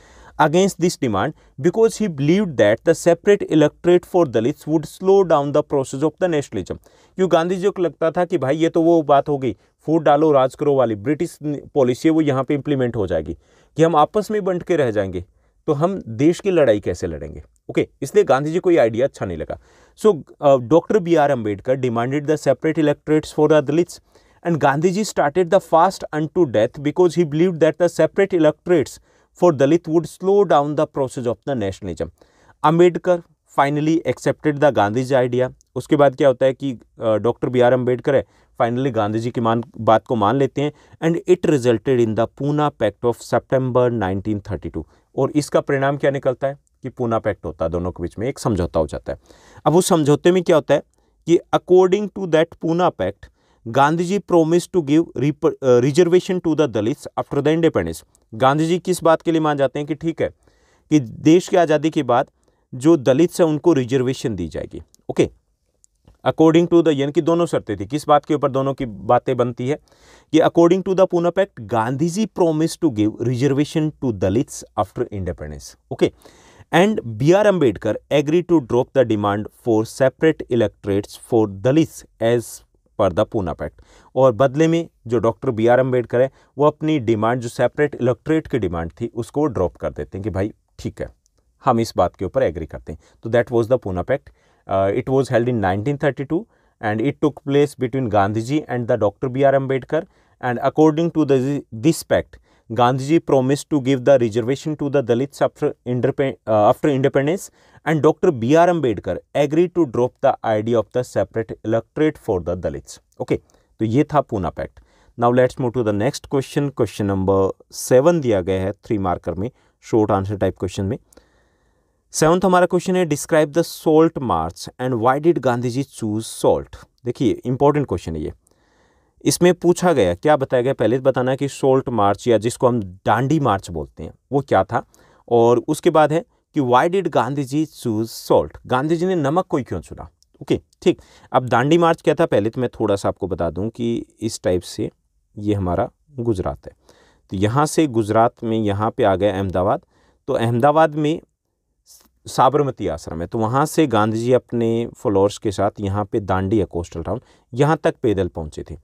against this demand because he believe that the separate electorate for Dalits would slow down the process of the nationalism क्यों गांधी जी को लगता था कि भाई ये तो वो बात हो गई फूड डालो राज करो वाली ब्रिटिश पॉलिसी है वो यहाँ पे इंप्लीमेंट हो जाएगी कि हम आपस में बंट के रह जाएंगे तो हम देश की लड़ाई कैसे लड़ेंगे ओके इसलिए गांधी जी को ये आइडिया अच्छा नहीं लगा So, uh, Dr. B.R. Ambedkar demanded the separate electorates for the Dalits and Gandhiji started the fast unto death because he believed that the separate electorates for Dalit would slow down the process of the nationalism. Ambedkar finally accepted the Gandhi ji idea उसके बाद क्या होता है कि doctor B R Ambedkar है finally Gandhi जी की मान बात को मान लेते हैं and it resulted in the Poona pact of सितंबर 1932 और इसका परिणाम क्या निकलता है कि पूना पैक्ट होता है दोनों के बीच में एक समझौता हो जाता है अब उस समझौते में क्या होता है कि according to that Poona pact Gandhi ji promise to give reservation to the Dalits after the independence Gandhi ji किस बात के लिए मान जाते हैं कि ठीक है कि देश की आज़ादी के बाद जो दलित है उनको रिजर्वेशन दी जाएगी ओके अकॉर्डिंग टू द यानी कि दोनों शर्तें थी किस बात के ऊपर दोनों की बातें बनती है कि according to the Poona pact Gandhi ji promise to give reservation to Dalits after independence okay and B R Ambedkar agree to drop the demand for separate electorates for Dalit as per the Poona pact और बदले में जो डॉक्टर बी आर अम्बेडकर है वो अपनी demand जो separate electorate की demand थी उसको ड्रॉप कर देते हैं कि भाई ठीक है हम इस बात के ऊपर एग्री करते हैं तो that was the Poona pact it was held in nineteen thirty two and it took place between Gandhi ji and the doctor B R Ambedkar and according to this pact Gandhiji promised to give the reservation to the Dalits after, independ uh, after independence and Dr. B.R. Ambedkar agreed to drop the idea of the separate electorate for the Dalits. Okay, तो ये था Poona pact now let's move to the next question question number seven दिया गया है three marker में short answer type question में seventh हमारा question है describe the salt march and why did Gandhi ji choose salt देखिए इंपॉर्टेंट क्वेश्चन है ये इसमें पूछा गया क्या बताया गया पहले तो बताना है कि सोल्ट मार्च या जिसको हम डांडी मार्च बोलते हैं वो क्या था और उसके बाद है कि why did Gandhi ji choose salt Gandhi ji ने नमक को क्यों चुना ओके ठीक अब दांडी मार्च क्या था पहले तो मैं थोड़ा सा आपको बता दूँ कि इस टाइप से ये हमारा गुजरात है तो यहाँ से गुजरात में यहाँ पे आ गया अहमदाबाद तो अहमदाबाद में साबरमती आश्रम है तो वहाँ से गांधी जी अपने फॉलोअर्स के साथ यहाँ पे दांडी है कोस्टल टाउन यहाँ तक पैदल पहुँचे थे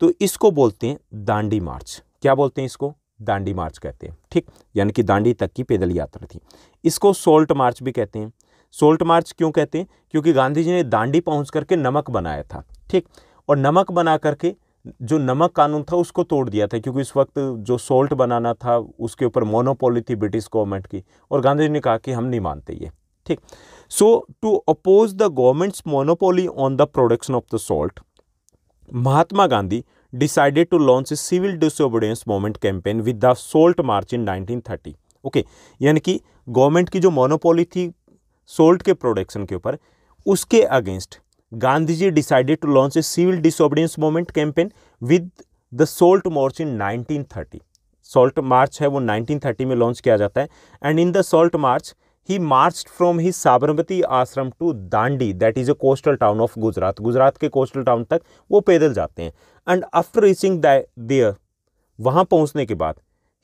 तो इसको बोलते हैं दांडी मार्च क्या बोलते हैं इसको दांडी मार्च कहते हैं ठीक यानी कि दांडी तक की पैदल यात्रा थी इसको सोल्ट मार्च भी कहते हैं सोल्ट मार्च क्यों कहते हैं क्योंकि गांधी जी ने दांडी पहुंच करके नमक बनाया था ठीक और नमक बना करके जो नमक कानून था उसको तोड़ दिया था क्योंकि इस वक्त जो सोल्ट बनाना था उसके ऊपर मोनोपोली थी ब्रिटिश गवर्नमेंट की और गांधी जी ने कहा कि हम नहीं मानते ये ठीक so to oppose the government's monopoly on the production of the salt Mahatma Gandhi decided to launch a civil disobedience movement campaign with the salt march in 1930 okay okay, यानी कि गवर्नमेंट की जो मोनोपोली थी salt के production के ऊपर उसके against Gandhi ji decided to launch a civil disobedience movement campaign with the salt march in 1930 salt march है वो 1930 में लॉन्च किया जाता है and in the salt march he march from he Sabarmati Ashram to Dandi that is a coastal town of Gujarat Gujarat के coastal town तक वो पैदल जाते हैं आफ्टर रीचिंग द दियर वहाँ पहुँचने के बाद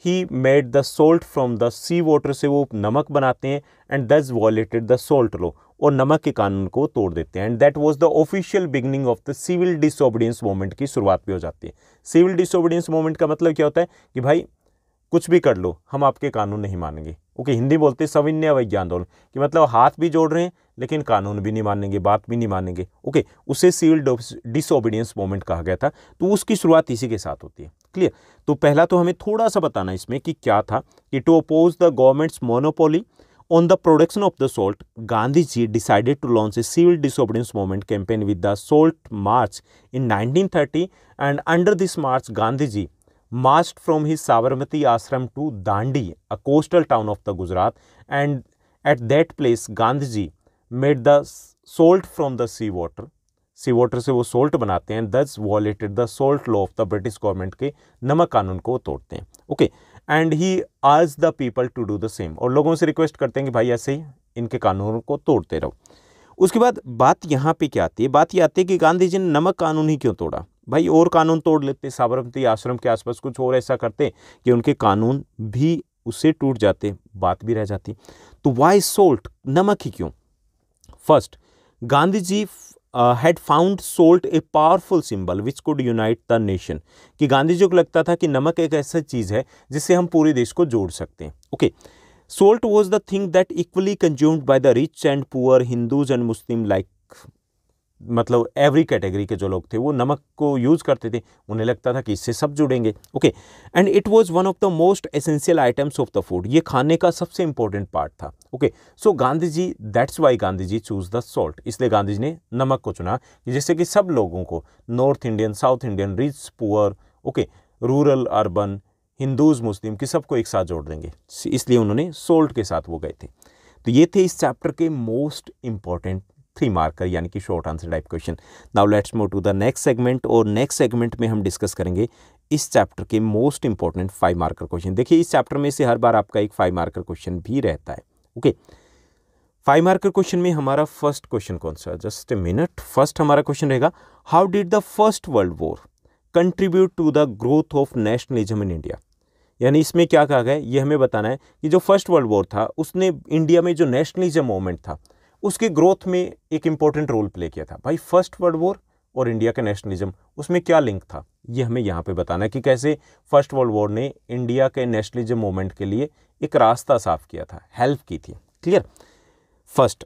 he made the salt from the sea water से वो नमक बनाते हैं एंड दस वॉलेटेड द सोल्ट लो और नमक के कानून को तोड़ देते हैं and that was the official beginning of the civil disobedience movement की शुरुआत भी हो जाती है सिविल डिसोबिडियंस मोवमेंट का मतलब क्या होता है कि भाई कुछ भी कर लो हम आपके कानून नहीं मानेंगे ओके हिंदी बोलते सविन्य अवैज्ञ आंदोलन कि मतलब हाथ भी जोड़ रहे हैं लेकिन कानून भी नहीं मानेंगे बात भी नहीं मानेंगे ओके उसे सिविल डिसोबीडियंस मोमेंट कहा गया था तो उसकी शुरुआत इसी के साथ होती है क्लियर तो पहला तो हमें थोड़ा सा बताना इसमें कि क्या था कि to oppose the government's monopoly on the production of the salt Gandhi ji decided to launch a civil disobedience movement campaign with the salt march in 1930 under this march Gandhi ji marched from his Sabarmati ashram to Dandi, a coastal town of the Gujarat, and at that place ji made the salt from the sea water. Sea water से वो salt बनाते हैं thus violated the salt law of the British government के नमक कानून को तोड़ते हैं ओके एंड ही आज the people to do the same और लोगों से रिक्वेस्ट करते हैं कि भाई ऐसे ही इनके कानूनों को तोड़ते रहो उसके बाद बात यहाँ पे क्या आती है बात ये आती है कि गांधी जी ने नमक कानून ही क्यों तोड़ा भाई और कानून तोड़ लेते साबरमती आश्रम के आसपास कुछ और ऐसा करते कि उनके कानून भी उससे टूट जाते बात भी रह जाती तो वाई सोल्ट नमक ही क्यों first Gandhi ji had found salt a powerful symbol which could unite the nation कि गांधी जी को लगता था कि नमक एक ऐसा चीज़ है जिससे हम पूरे देश को जोड़ सकते हैं okay salt was the thing that equally consumed by the rich and poor Hindus and Muslim like मतलब एवरी कैटेगरी के जो लोग थे वो नमक को यूज़ करते थे उन्हें लगता था कि इससे सब जुड़ेंगे okay and it was one of the most essential items of the food ये खाने का सबसे इंपॉर्टेंट पार्ट था okay so Gandhi ji that's why Gandhi ji choose the salt इसलिए गांधी जी ने नमक को चुना जिससे कि सब लोगों को north Indian south Indian rich poor okay rural urban Hindus Muslim की सबको एक साथ जोड़ देंगे इसलिए उन्होंने सोल्ट के साथ वो गए थे तो ये थे इस चैप्टर के मोस्ट इंपॉर्टेंट थ्री मार्कर यानी कि short answer type question now let's move to the next segment और नेक्स्ट सेगमेंट में हम डिस्कस करेंगे इस चैप्टर के most important five marker question देखिए इस चैप्टर में से हर बार आपका एक फाइव मार्कर क्वेश्चन भी रहता है ओके फाइव मार्कर क्वेश्चन में हमारा फर्स्ट क्वेश्चन कौन सा जस्ट ए मिनट फर्स्ट हमारा क्वेश्चन रहेगा how did the first world war contribute to the growth of nationalism in India यानी इसमें क्या कहा गया ये हमें बताना है कि जो फर्स्ट वर्ल्ड वॉर था उसने इंडिया में जो नेशनलिज्म मूवमेंट था उसके ग्रोथ में एक इंपॉर्टेंट रोल प्ले किया था भाई फर्स्ट वर्ल्ड वॉर और इंडिया का नेशनलिज्म उसमें क्या लिंक था ये हमें यहाँ पे बताना है कि कैसे फर्स्ट वर्ल्ड वॉर ने इंडिया के नेशनलिज्म मूवमेंट के लिए एक रास्ता साफ किया था हेल्प की थी clear first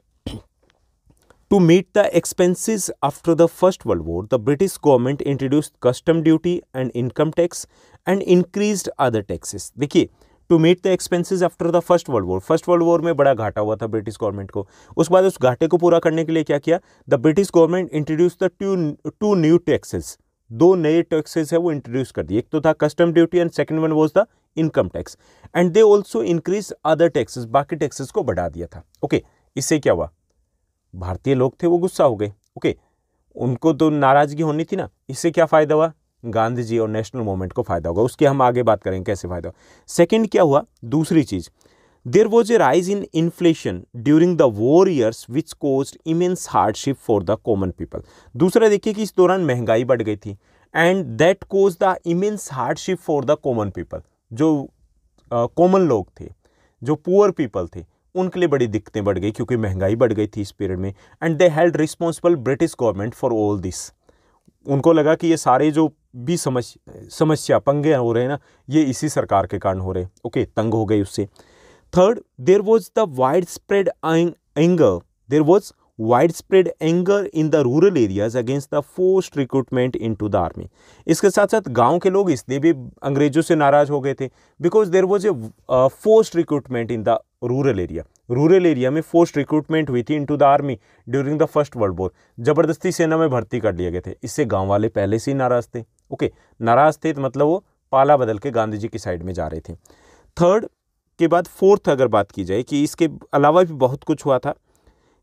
to meet the expenses after the first world war the British government introduce custom duty and income tax and increase other taxes देखिए to meet the expenses after the first world war first world war में बड़ा घाटा हुआ था British government को उस बाद उस घाटे को पूरा करने के लिए क्या किया the British government introduce the two two new taxes दो नए टैक्सेस है वो इंट्रोड्यूस कर दिए एक तो था custom duty and second one was the income tax and they also increase other taxes बाकी टैक्सेस को बढ़ा दिया था ओके okay, इससे क्या हुआ भारतीय लोग थे वो गुस्सा हो गए ओके okay, उनको तो नाराज़गी होनी थी ना इससे क्या फ़ायदा हुआ गांधी जी और नेशनल मूवमेंट को फ़ायदा होगा उसकी हम आगे बात करेंगे कैसे फ़ायदा सेकेंड क्या हुआ दूसरी चीज़ there was a rise in inflation during the war years which cause immense hardship for the common people दूसरा देखिए कि इस दौरान महंगाई बढ़ गई थी and that cause the immense hardship for the common people जो कॉमन uh, लोग थे जो पुअर पीपल थे उनके लिए बड़ी दिक्कतें बढ़ गई क्योंकि महंगाई बढ़ गई थी इस पीरियड में and they held responsible British government for all this उनको लगा कि ये सारे जो भी समस्या समस्या पंगे हो रहे हैं ना ये इसी सरकार के कारण हो रहे हैं ओके तंग हो गई उससे third there was the wide spread anger there was wide spread anger in the rural areas against the forced recruitment into the army इसके साथ साथ गांव के लोग इसलिए भी अंग्रेजों से नाराज हो गए थे because there was a forced recruitment in the rural area rural area में फोर्स्ड रिक्रूटमेंट हुई थी into the army during the first world war जबरदस्ती सेना में भर्ती कर लिए गए थे इससे गाँव वाले पहले से ही नाराज थे ओके नाराज़ थे तो मतलब वो पाला बदल के गांधी जी की साइड में जा रहे थे थर्ड के बाद फोर्थ अगर बात की जाए कि इसके अलावा भी बहुत कुछ हुआ था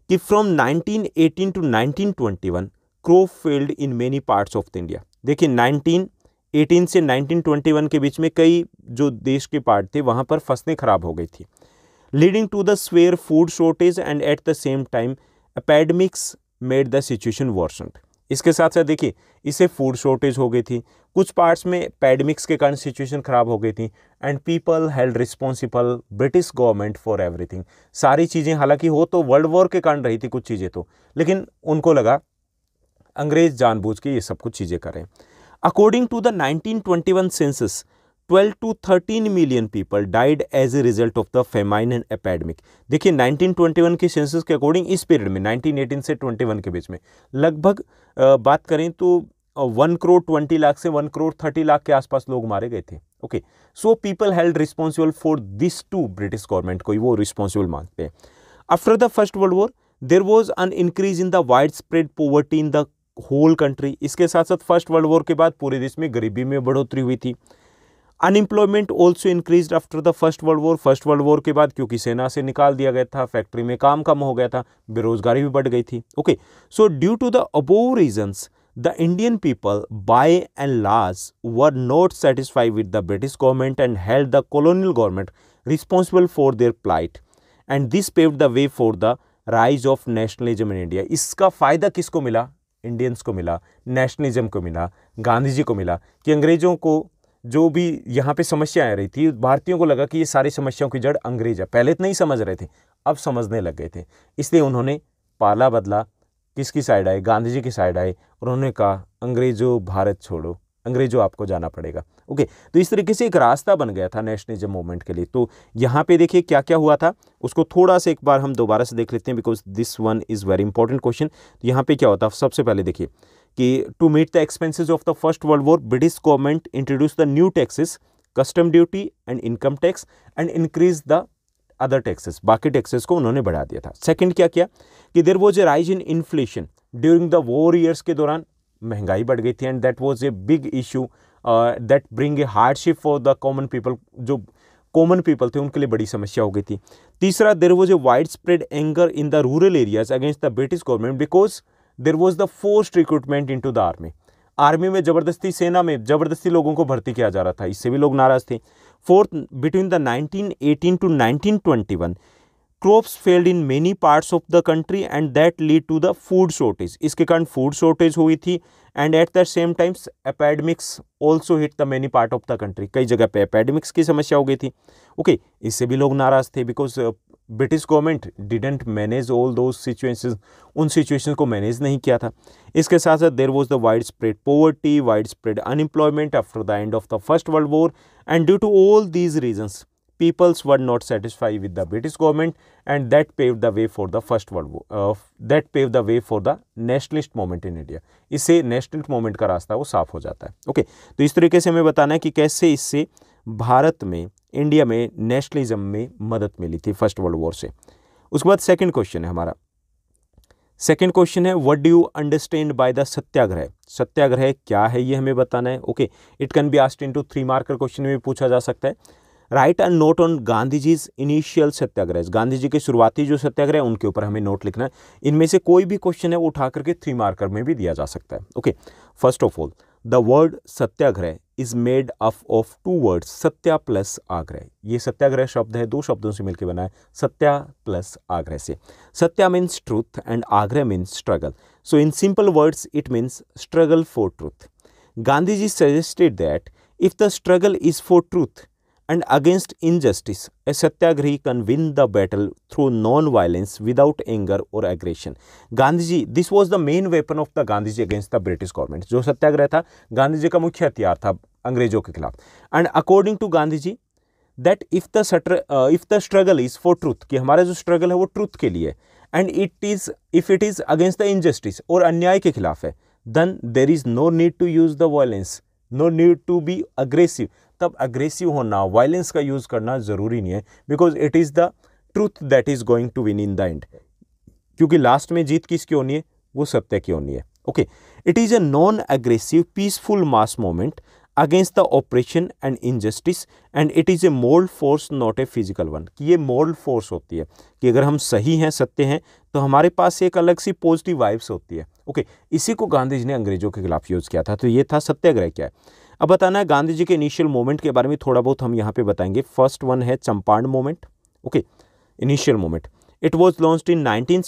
कि from 1918 to 1921 crops failed in many parts of the India देखिए 1918 से 1921 के बीच में कई जो देश के पार्ट थे वहाँ पर फसलें खराब हो गई थी leading to the severe food shortage and at the same time epidemics made the situation worsen इसके साथ साथ देखिए इसे फूड शॉर्टेज हो गई थी कुछ पार्ट्स में पैडमिक्स के कारण सिचुएशन ख़राब हो गई थी and people held responsible British government for everything सारी चीज़ें हालांकि हो तो वर्ल्ड वॉर के कारण रही थी कुछ चीज़ें तो लेकिन उनको लगा अंग्रेज़ जानबूझ के ये सब कुछ चीज़ें करें according to the one census 12 to 13 million people died as a result of the famine and epidemic देखिए 1921 के सेंसस के अकॉर्डिंग इस पीरियड में 1918 से 21 के बीच में लगभग बात करें तो वन करोड़ ट्वेंटी लाख से वन करोड़ थर्टी लाख के आसपास लोग मारे गए थे okay so people held responsible for this to British government को वो रिस्पॉन्सिबल मानते हैं after the first world war there was an increase in the wide spread poverty in the whole country इसके साथ साथ फर्स्ट वर्ल्ड वॉर के बाद पूरे देश में गरीबी में बढ़ोतरी हुई थी unemployment also increase after the first world war first world war के बाद क्योंकि सेना से निकाल दिया गया था फैक्ट्री में काम कम हो गया था बेरोजगारी भी बढ़ गई थी okay so due to the above reasons the Indian people by and large were not satisfy with the British government and held the colonial government responsible for their plight and this paved the way for the rise of nationalism in India इसका फायदा किसको मिला Indians को मिला nationalism को मिला गांधी जी को मिला कि अंग्रेजों को जो भी यहाँ पे समस्या आ रही थी भारतीयों को लगा कि ये सारी समस्याओं की जड़ अंग्रेज है पहले तो नहीं समझ रहे थे अब समझने लग गए थे इसलिए उन्होंने पाला बदला किसकी साइड आए गांधी जी की साइड आए और उन्होंने कहा अंग्रेजों भारत छोड़ो अंग्रेजों आपको जाना पड़ेगा ओके तो इस तरीके से एक रास्ता बन गया था नेशनलिज्म मूवमेंट के लिए तो यहाँ पे देखिए क्या क्या हुआ था उसको थोड़ा सा एक बार हम दोबारा से देख लेते हैं because this one is very important question यहाँ पे क्या होता सबसे पहले देखिए कि to meet the expenses of the first world war British government introduce the new taxes custom duty and income tax and increase the other taxes बाकी taxes को उन्होंने बढ़ा दिया था सेकंड क्या किया कि there was a rise in inflation during the war years के दौरान महंगाई बढ़ गई थी and that was a big issue that bring a hardship for the common people जो कॉमन पीपल थे उनके लिए बड़ी समस्या हो गई थी तीसरा there was a wide spread anger in the rural areas against the British government because there was the forced recruitment in the army army में ज़बरदस्ती सेना में ज़बरदस्ती लोगों को भर्ती किया जा रहा था इससे भी लोग नाराज़ थे fourth between the 1918 to nineteen twenty one crops failed in many parts of the country and that lead to the food shortage इसके कारण फूड शॉर्टेज हुई थी and at the same times epidemics also hit the many part of the country कई जगह पे एपेडमिक्स की समस्या हो गई थी ओके okay, इससे भी लोग नाराज़ थे because British government didn't manage all those situation उन सिचुएशन को मैनेज नहीं किया था इसके साथ साथ there was the wide spread poverty wide spread unemployment after the end of the first world war and due to all these reasons peoples were not satisfy with the British government and that pave the way for the first world that pave the way for the nationalist moment in India इससे nationalist movement का रास्ता वो साफ हो जाता है okay okay, तो इस तरीके से हमें बताना है कि कैसे इससे uh, भारत में इंडिया में नेशनलिज्म में मदद मिली थी फर्स्ट वर्ल्ड वॉर से उसके बाद सेकंड क्वेश्चन है हमारा सेकंड क्वेश्चन है what do you understand by the satyagraha satyagraha क्या है ये हमें बताना है okay it can be asked into three marker question में पूछा जा सकता है write a note on Gandhi ji's initial satyagraha Gandhi ji के शुरुआती जो सत्याग्रह है उनके ऊपर हमें नोट लिखना है इनमें से कोई भी क्वेश्चन है वो उठा करके थ्री मार्कर में भी दिया जा सकता है okay first of all the word satyagraha is made up of two words satya plus agraha ये सत्याग्रह शब्द है दो शब्दों से मिलकर बना है सत्या प्लस आग्रह से satya means truth and agraha means struggle so in simple words it means struggle for truth Gandhi ji suggested that if the struggle is for truth and against injustice a satyagrahi can win the battle through non violence without anger और aggression Gandhi ji this was the main weapon of the Gandhi ji against the British government जो सत्याग्रह था गांधी जी का मुख्य हथियार था अंग्रेजों के खिलाफ and according to Gandhi ji that if the if the struggle is for truth कि हमारा जो स्ट्रगल है वो ट्रूथ के लिए and it is if it is against the injustice और अन्याय के खिलाफ है then there is no need to use the violence no need to be aggressive तब अग्रेसिव होना वायलेंस का यूज़ करना ज़रूरी नहीं है because it is the truth that is going to win in the end क्योंकि लास्ट में जीत किसकी होनी है वो सत्य की होनी है okay it is a non aggressive peaceful mass movement against the oppression and injustice and it is a moral force not a physical one कि ये मोरल फोर्स होती है कि अगर हम सही हैं सत्य हैं तो हमारे पास एक अलग सी पॉजिटिव वाइब्स होती है ओके okay, इसी को गांधी जी ने अंग्रेज़ों के खिलाफ यूज़ किया था तो ये था सत्याग्रह क्या है अब बताना है गांधी जी के इनिशियल मोमेंट के बारे में थोड़ा बहुत हम यहाँ पे बताएंगे फर्स्ट वन है Champaran movement okay initial movement it was launch in nineteen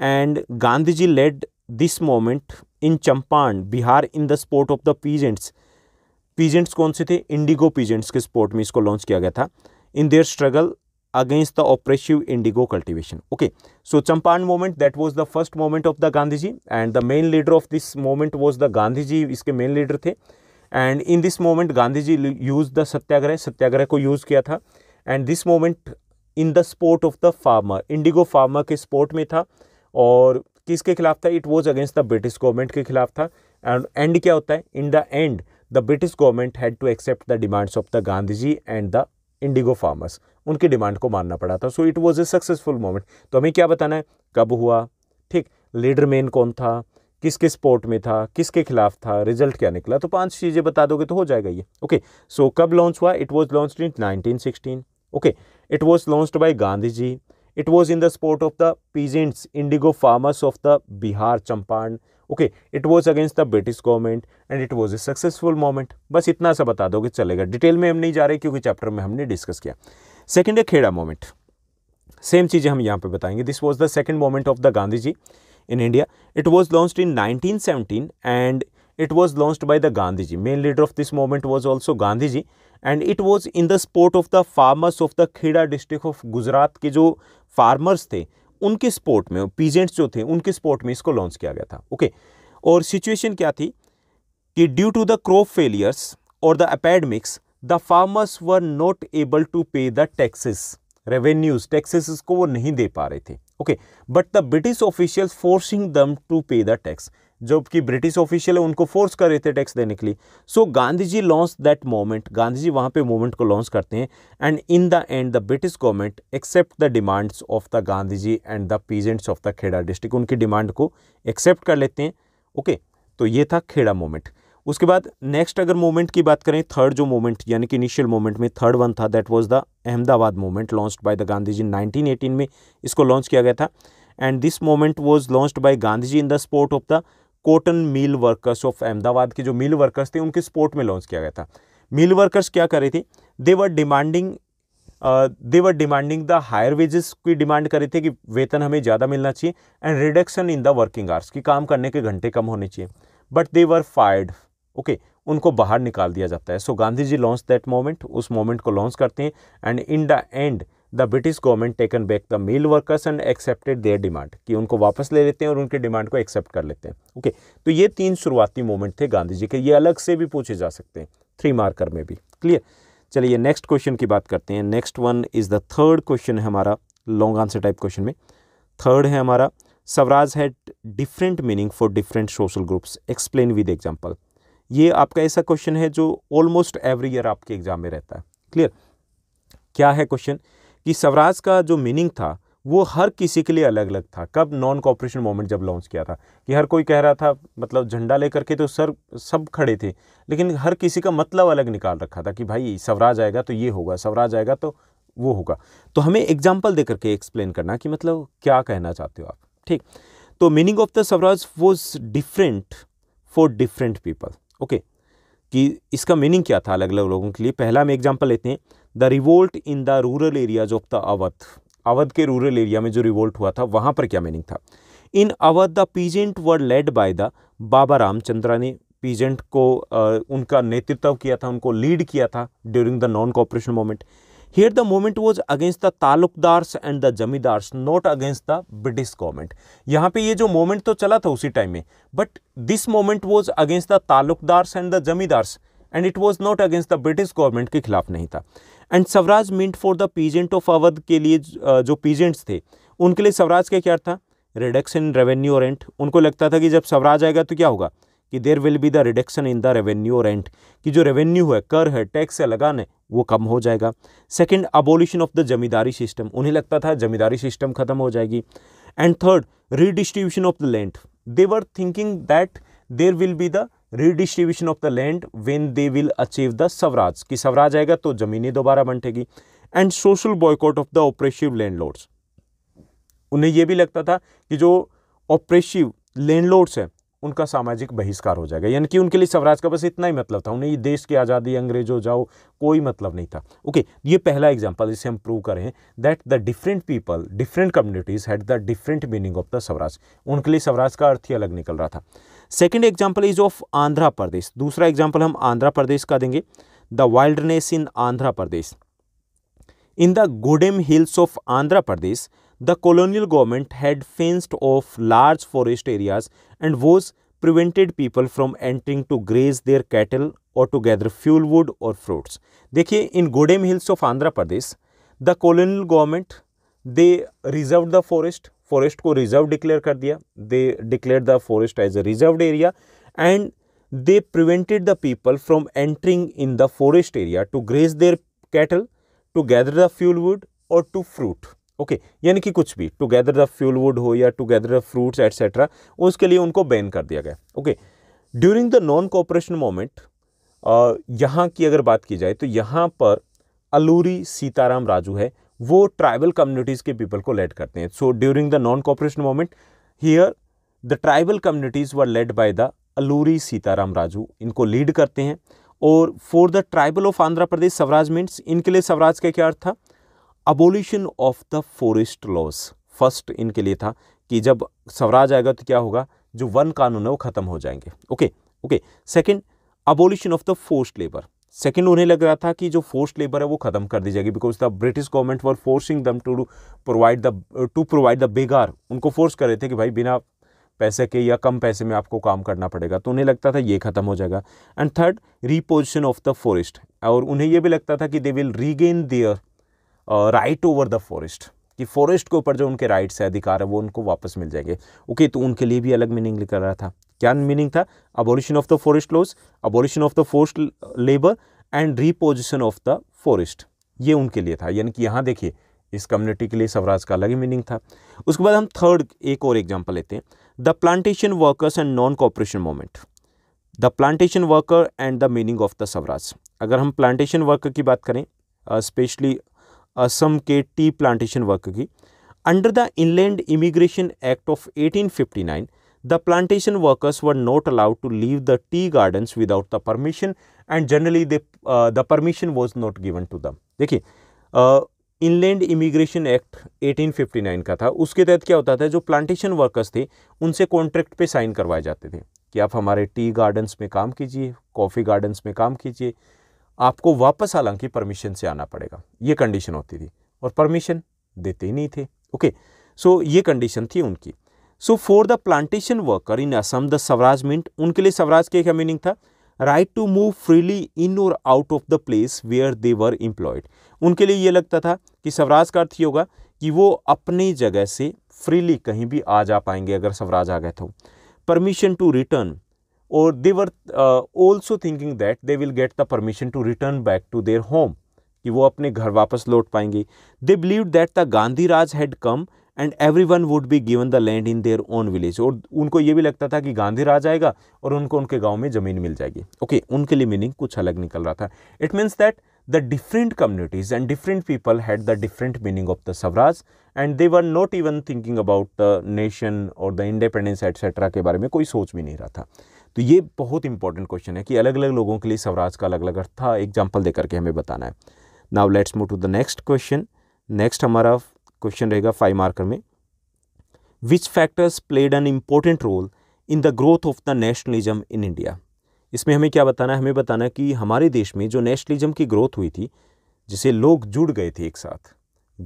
and Gandhi ji led this movement in Champaran Bihar in the support of the peasants peasants कौन से थे इंडिगो पीजेंट्स के सपोर्ट में इसको लॉन्च किया गया था in their struggle against the oppressive indigo cultivation okay so Champaran movement that was the first movement of the Gandhi ji and the main leader of this moment was the Gandhi ji इसके main leader थे and in this movement Gandhi ji use the satyagraha satyagraha को use किया था and this movement in the support of the farmer indigo farmer के support में था और किसके खिलाफ था it was against the British government के खिलाफ था एंड एंड क्या होता है in the end the British government had to accept the demands of the Gandhi ji and the indigo farmers उनकी डिमांड को मानना पड़ा था so it was a successful movement तो हमें क्या बताना है कब हुआ ठीक लीडर कौन था किस किस पोर्ट में था किसके खिलाफ था रिजल्ट क्या निकला तो पांच चीज़ें बता दोगे तो हो जाएगा ये ओके सो कब लॉन्च हुआ it was launch in 1916 okay it was launched by Gandhi ji it was in the support of the peasants indigo farmers of the Bihar Champaran okay it was against the British government and it was a successful movement बस इतना सा बता दो कि चलेगा detail में हम नहीं जा रहे क्योंकि चैप्टर में हमने डिस्कस किया सेकेंड है खेड़ा मोमेंट सेम चीज़ें हम यहाँ पर बताएंगे this was the second movement of the Gandhi ji in India it was launch in nineteen seventeen and it was launch by the Gandhi ji main leader of this moment was also Gandhi ji and it was in the support of the farmers of the Kheda district of Gujarat के जो farmers थे उनके support में peasants जो थे उनके support में इसको लॉन्च किया गया था ओके और सिचुएशन क्या थी कि due to the crop failures और the epidemics the farmers were not able to pay the taxes revenues taxes को वो नहीं दे पा रहे थे okay but the British official forcing them to pay the tax जो कि ब्रिटिश ऑफिशियल है उनको फोर्स कर रहे थे टैक्स देने के लिए so Gandhi ji launch that movement Gandhi ji वहाँ पे मूवमेंट को लॉन्च करते हैं and in the end the British government accept the demands of the Gandhi ji and the peasants of the Kheda district उनकी डिमांड को एक्सेप्ट कर लेते हैं ओके okay, तो ये था खेड़ा मोमेंट उसके बाद नेक्स्ट अगर मूवमेंट की बात करें थर्ड जो मूवमेंट यानी कि इनिशियल मूवमेंट में थर्ड वन था that was the Ahmedabad movement launch by the Gandhi ji 1918 में इसको लॉन्च किया गया था and this moment was launched by Gandhi ji in the support of the cotton mill workers of Ahmedabad के जो मिल वर्कर्स थे उनके सपोर्ट में लॉन्च किया गया था मिल वर्कर्स क्या कर रहे थे they were demanding they were demanding the higher wages की डिमांड कर रहे थे कि वेतन हमें ज़्यादा मिलना चाहिए and reduction in the working hours कि काम करने के घंटे कम होने चाहिए but they were fired okay उनको बाहर निकाल दिया जाता है so Gandhi ji launch that moment उस मोमेंट को लॉन्च करते हैं and in the end the British government taken back the mill workers and accepted their demand कि उनको वापस ले लेते हैं और उनके डिमांड को एक्सेप्ट कर लेते हैं ओके okay, तो ये तीन शुरुआती मोमेंट थे गांधी जी के ये अलग से भी पूछे जा सकते हैं थ्री मार्कर में भी क्लियर चलिए नेक्स्ट क्वेश्चन की बात करते हैं next one is the third question है हमारा लॉन्ग आंसर टाइप क्वेश्चन में थर्ड है हमारा Swaraj had different meaning for different social groups explain with example ये आपका ऐसा क्वेश्चन है जो ऑलमोस्ट एवरी ईयर आपके एग्जाम में रहता है क्लियर क्या है क्वेश्चन कि स्वराज का जो मीनिंग था वो हर किसी के लिए अलग अलग था कब नॉन कॉपरेशन मोमेंट जब लॉन्च किया था कि हर कोई कह रहा था मतलब झंडा लेकर के तो सर सब खड़े थे लेकिन हर किसी का मतलब अलग निकाल रखा था कि भाई स्वराज आएगा तो ये होगा स्वराज आएगा तो वो होगा तो हमें एग्जाम्पल दे करके एक्सप्लेन करना कि मतलब क्या कहना चाहते हो आप ठीक तो meaning of the Swaraj was different for different people okay कि इसका मीनिंग क्या था अलग अलग लोगों के लिए पहला हम एग्जाम्पल लेते हैं the revolt in the rural areas of the Awadh Awadh के रूरल एरिया में जो रिवोल्ट हुआ था वहाँ पर क्या मीनिंग था in Awadh the peasant were led by the Baba Ramchandra ने पीजेंट को आ, उनका नेतृत्व किया था उनको लीड किया था during the non cooperation moment here the moment was against the taluqdars and the zamindars not against the British government यहाँ पे ये जो मोमेंट तो चला था उसी टाइम में but this moment was against the taluqdars and the zamindars and it was not against the British government के खिलाफ नहीं था and Swaraj meant for the peasant of Awadh के लिए uh, जो पीजेंट्स थे उनके लिए स्वराज का क्या था रिडक्शन रेवेन्यू रेंट उनको लगता था कि जब स्वराज आएगा तो क्या होगा कि there will be the reduction in the revenue rent कि जो रेवेन्यू है कर है टैक्स है लगान है वो कम हो जाएगा second abolition of the zamindari system उन्हें लगता था जमींदारी सिस्टम खत्म हो जाएगी and third redistribution of the land they were thinking that there will be the redistribution of the land when they will achieve the Swaraj कि स्वराज आएगा तो ज़मीनें दोबारा बंटेगी and social boycott of the oppressive landlords उन्हें यह भी लगता था कि जो ऑपरेशिव लोड्स हैं उनका सामाजिक बहिष्कार हो जाएगा यानी कि उनके लिए स्वराज का बस इतना ही मतलब था उन्हें ये देश की आज़ादी अंग्रेजों जाओ कोई मतलब नहीं था ओके ये पहला एग्जांपल जिसे हम प्रूव करें that the different people different communities had the different meaning of the Swaraj उनके लिए स्वराज का अर्थ ही अलग निकल रहा था second example is of Andhra Pradesh दूसरा एग्जाम्पल हम आंध्र प्रदेश का देंगे the wildness in Andhra Pradesh in the Gudem hills of Andhra Pradesh the colonial government had fenced off large forest areas and was prevented people from entering to graze their cattle और to gather fuel wood और fruits देखिए in Gudem hills of Andhra Pradesh the colonial government they reserve the forest forest को reserve declare कर दिया they declare the forest as a reserve area and they prevented the people from entering in the forest area to graze their cattle to gather the fuel wood और to fruit okay यानी कि कुछ भी to gather the fuel wood हो या to gather the fruits etcetera उसके लिए उनको बैन कर दिया गया okay during the non cooperation moment यहाँ की अगर बात की जाए तो यहाँ पर अलूरी सीताराम राजू है वो ट्राइबल कम्युनिटीज़ के पीपल को लेड करते हैं so during the non cooperation moment here the tribal communities were led by the Alluri Sitaram Raju इनको लीड करते हैं और for the tribal of Andhra Pradesh Swaraj means इनके लिए स्वराज का क्या अर्थ था abolition of the forest laws first इनके लिए था कि जब स्वराज आएगा तो क्या होगा जो वन कानून है वो ख़त्म हो जाएंगे okay okay second abolition of the forced labour second उन्हें लग रहा था कि जो फोर्स लेबर है वो ख़त्म कर दी जाएगी because the British government were forcing them to provide the to provide the begar उनको फोर्स कर रहे थे कि भाई बिना पैसे के या कम पैसे में आपको काम करना पड़ेगा तो उन्हें लगता था ये ख़त्म हो जाएगा and third repossession of the forest और उन्हें यह भी लगता था कि they will regain their right over the forest कि फॉरेस्ट के ऊपर जो उनके राइट्स है अधिकार है वो उनको वापस मिल जाएंगे ओके okay, तो उनके लिए भी अलग मीनिंग निकल रहा था क्या मीनिंग था abolition of the forest laws abolition of the forced labour and repossession of the forest ये उनके लिए था यानी कि यहाँ देखिए इस कम्युनिटी के लिए स्वराज का अलग ही मीनिंग था उसके बाद हम थर्ड एक और एग्जाम्पल लेते हैं the plantation workers and non cooperation movement the plantation worker and the meaning of the Swaraj अगर हम प्लांटेशन वर्कर की बात करें स्पेशली असम के टी प्लांटेशन वर्कर की under the inland immigration act of 1859 the plantation workers were not allowed to leave the tea gardens without the permission and generally they, uh, the permission was not given to देखिए inland immigration act 1859 का था उसके तहत क्या होता था जो plantation workers थे उनसे कॉन्ट्रैक्ट पे साइन करवाए जाते थे कि आप हमारे टी गार्डन्स में काम कीजिए कॉफ़ी गार्डन्स में काम कीजिए आपको वापस हालांकि परमिशन से आना पड़ेगा ये कंडीशन होती थी और परमिशन देते ही नहीं थे ओके सो ये कंडीशन थी उनकी so for the plantation worker in Assam the Swaraj meant उनके लिए स्वराज के क्या मीनिंग था right to move freely in और out of the place where they were employed उनके लिए ये लगता था कि स्वराज का अर्थ ही होगा कि वो अपनी जगह से फ्रीली कहीं भी आ जा पाएंगे अगर स्वराज आ गए तो परमिशन टू रिटर्न और they were also thinking that they will get the permission to return back to their home कि वो अपने घर वापस लौट पाएंगे they believe that the Gandhi Raj had come and every one would be given the land in their own village और उनको ये भी लगता था कि गांधी राज आएगा और उनको उनके गाँव में ज़मीन मिल जाएगी ओके okay, उनके लिए मीनिंग कुछ अलग निकल रहा था it means that the different communities and different people had the different meaning of the Swaraj and they were not even thinking about the nation और द इंडिपेंडेंस एट्सेट्रा के बारे में कोई सोच भी नहीं रहा था तो ये बहुत इंपॉर्टेंट क्वेश्चन है कि अलग अलग लोगों के लिए स्वराज का अलग अलग अर्थ था एग्जाम्पल दे करके हमें बताना है now let's move to the next question next हमारा क्वेश्चन रहेगा फाइव मार्कर में which factors played an important role in the growth of the nationalism in India इसमें हमें क्या बताना है हमें बताना है कि हमारे देश में जो नेशनलिज्म की ग्रोथ हुई थी जिसे लोग जुड़ गए थे एक साथ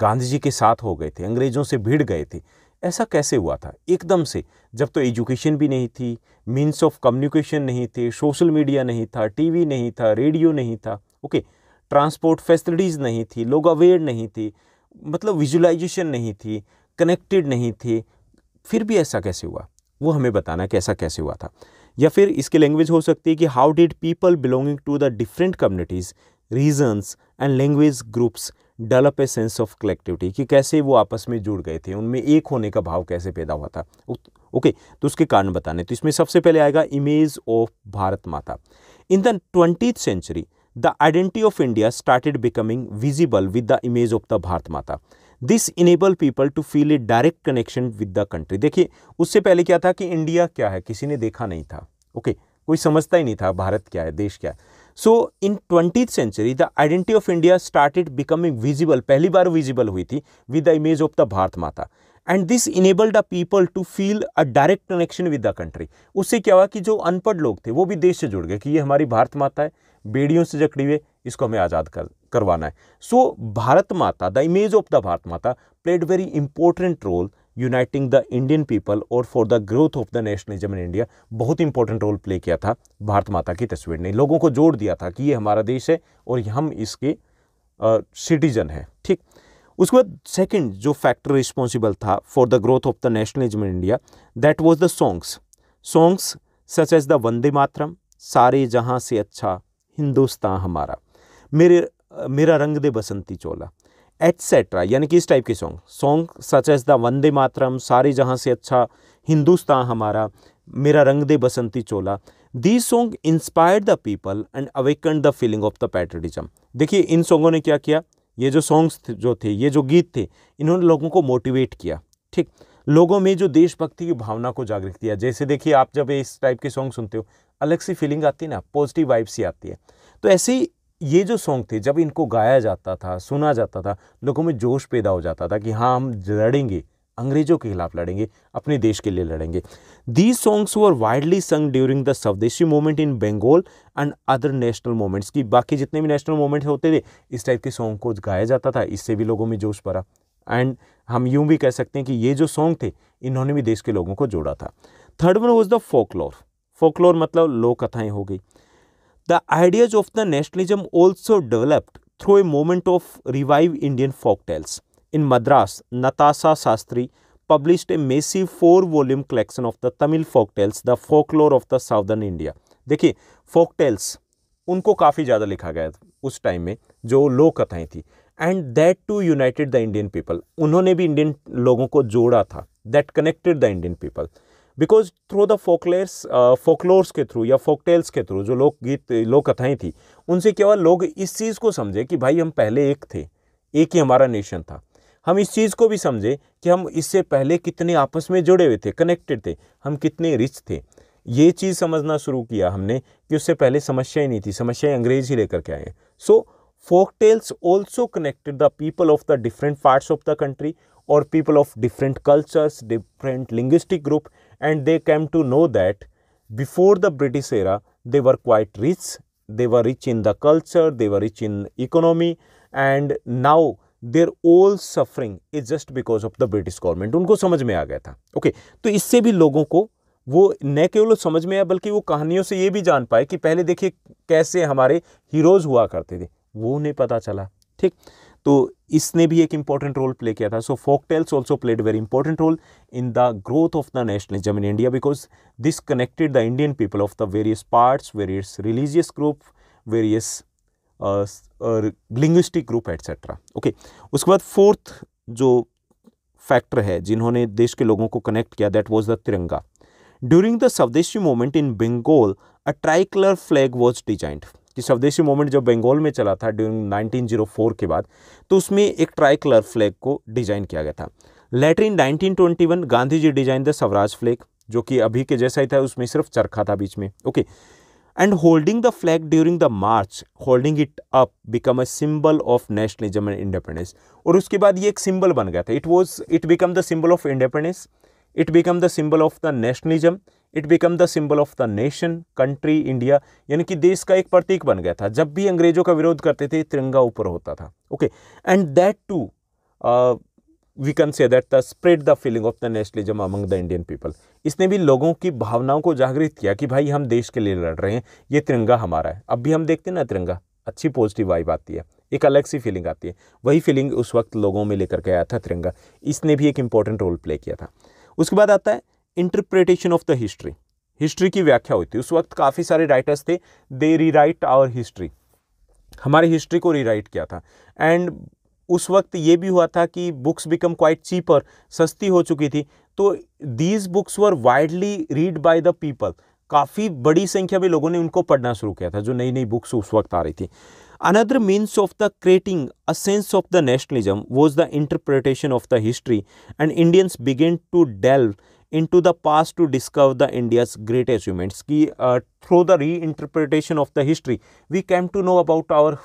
गांधी जी के साथ हो गए थे अंग्रेज़ों से भिड़ गए थे ऐसा कैसे हुआ था एकदम से जब तो एजुकेशन भी नहीं थी मीन्स ऑफ कम्युनिकेशन नहीं थे सोशल मीडिया नहीं था टीवी नहीं था रेडियो नहीं था ओके ट्रांसपोर्ट फैसिलिटीज़ नहीं थी लोग अवेयर नहीं थे मतलब विजुलाइजेशन नहीं थी कनेक्टेड नहीं थी फिर भी ऐसा कैसे हुआ वो हमें बताना कि ऐसा कैसे हुआ था या फिर इसकी लैंग्वेज हो सकती है कि how did people belonging to the different communities regions and language groups develop a sense of collectivity कि कैसे वो आपस में जुड़ गए थे उनमें एक होने का भाव कैसे पैदा हुआ था ओके तो उसके कारण बताने तो इसमें सबसे पहले आएगा image of Bharat Mata in the twenty century the identity of India started becoming visible with the image of the Bharat Mata this enable people to feel a direct connection with the country देखिए उससे पहले क्या था कि इंडिया क्या है किसी ने देखा नहीं था ओके okay, कोई समझता ही नहीं था भारत क्या है देश क्या है so in twenty century the identity of India started becoming visible पहली बार विजिबल हुई थी with the image of the Bharat Mata and this enable a people to feel a direct connection with the country उससे क्या हुआ कि जो अनपढ़ लोग थे वो भी देश से जुड़ गए कि ये हमारी भारत माता है बेड़ियों से जकड़ी हुए इसको हमें आज़ाद कर करवाना है सो so, Bharat Mata the image of the Bharat Mata played very important role uniting the Indian people और for the growth of the nationalism in India बहुत इंपॉर्टेंट रोल प्ले किया था भारत माता की तस्वीर ने लोगों को जोड़ दिया था कि ये हमारा देश है और हम इसके सिटीजन हैं ठीक उसके बाद सेकेंड जो फैक्टर रिस्पॉन्सिबल था for the growth of the nationalism in India that was the songs songs such as the Vande Mataram सारे जहाँ से अच्छा हिंदुस्तान हमारा मेरे मेरा रंग दे बसंती चोला एटसेट्रा यानी कि इस टाइप के song song such as the Vande Mataram सारे जहाँ से अच्छा हिंदुस्तान हमारा मेरा रंग दे बसंती चोला the song inspired the people and awaken the feeling of the patriotism देखिए इन सॉन्गों ने क्या किया ये जो सॉन्ग्स जो थे ये जो गीत थे इन्होंने लोगों को मोटिवेट किया ठीक लोगों में जो देशभक्ति की भावना को जागृत किया जैसे देखिए आप जब इस टाइप के सॉन्ग सुनते हो अलग सी फीलिंग आती है ना पॉजिटिव वाइब्स ही आती है तो ऐसी ये जो सॉन्ग थे जब इनको गाया जाता था सुना जाता था लोगों में जोश पैदा हो जाता था कि हाँ हम लड़ेंगे अंग्रेजों के खिलाफ लड़ेंगे अपने देश के लिए लड़ेंगे these songs were widely sung during the Swadeshi movement in Bengal and other national movements की बाकी जितने भी नेशनल मूवमेंट होते थे इस टाइप के सॉन्ग को गाया जाता था इससे भी लोगों में जोश भरा एंड हम यूं भी कह सकते हैं कि ये जो सॉन्ग थे इन्होंने भी देश के लोगों को जोड़ा था third one was the folklore folklore मतलब लोक कथाएं हो गई the ideas of the nationalism also developed through a moment of revive Indian folk tales in Madras Natasha Shastri published a massive four volume collection of the Tamil folk tales the folklore of the southern India देखिए folk tales उनको काफ़ी ज़्यादा लिखा गया था उस time में जो लोक कथाएँ थी and that too united the Indian people उन्होंने भी इंडियन लोगों को जोड़ा था that connected the Indian people because through the folklores folklores के थ्रू या फोकटेल्स के थ्रू जो लोक गीत लोक कथाएँ थी उनसे क्या हुआ लोग इस चीज़ को समझे कि भाई हम पहले एक थे एक ही हमारा नेशन था हम इस चीज़ को भी समझे कि हम इससे पहले कितने आपस में जुड़े हुए थे कनेक्टेड थे हम कितने रिच थे ये चीज़ समझना शुरू किया हमने कि उससे पहले समस्या ही नहीं थी समस्याएं अंग्रेज ही लेकर के आए हैं so folk tales also connected the people of the different parts of the country और people of different cultures different linguistic group and they came to know that before the British era, they were quite rich. They were rich in the culture, they were rich in economy, and now their all suffering is just because of the british government unko samajh mein aa gaya tha okay, to isse bhi लोगों ko वो न केवल समझ में आया बल्कि वो कहानियों से ये भी जान पाए कि पहले देखिए कैसे हमारे हीरोज़ हुआ करते थे वो उन्हें पता चला ठीक तो इसने भी एक इम्पॉर्टेंट रोल प्ले किया था so folk tales also played very important role in the growth of the nationalism in India because this connected the Indian people of the various parts various religious group various linguistic group etcetera okay उसके बाद fourth जो factor है जिन्होंने देश के लोगों को connect किया that was the tiranga during the swadeshi movement in Bengal a tricolour flag was designed कि स्वदेशी मूवमेंट जब बंगाल में चला था ड्यूरिंग 1904 के बाद तो उसमें एक ट्राई कलर फ्लैग को डिजाइन किया गया था later in 1921 Gandhi ji design the swaraj flag जो कि अभी के जैसा ही था उसमें सिर्फ चरखा था बीच में okay and holding the flag during the march holding it up become a symbol of nationalism and independence और उसके बाद ये एक सिंबल बन गया था it was it become the symbol of independence it become the symbol of the nationalism it become the symbol of the nation country India यानी कि देश का एक प्रतीक बन गया था जब भी अंग्रेजों का विरोध करते थे तिरंगा ऊपर होता था okay and that too we can say that the spread the feeling of the nationalism among the Indian people इसने भी लोगों की भावनाओं को जागृत किया कि भाई हम देश के लिए लड़ रहे हैं ये तिरंगा हमारा है अब भी हम देखते हैं ना तिरंगा अच्छी पॉजिटिव वाइब आती है एक अलग सी फीलिंग आती है वही फीलिंग उस वक्त लोगों में लेकर के आया था तिरंगा इसने भी एक इंपॉर्टेंट रोल प्ले किया था उसके बाद आता है interpretation of the history history की व्याख्या होती है उस वक्त काफ़ी सारे राइटर्स थे दे रीराइट आवर हिस्ट्री हमारी हिस्ट्री को रीराइट किया था एंड उस वक्त ये भी हुआ था कि बुक्स बिकम क्वाइट चीपर सस्ती हो चुकी थी तो these books were widely read by the people काफ़ी बड़ी संख्या में लोगों ने उनको पढ़ना शुरू किया था जो नई नई बुक्स उस वक्त आ रही थी another means of the creating a sense of the nationalism was the interpretation of the history and Indians began to delve into the past to discover the India's great achievements की through the reinterpretation of the history we came to know about our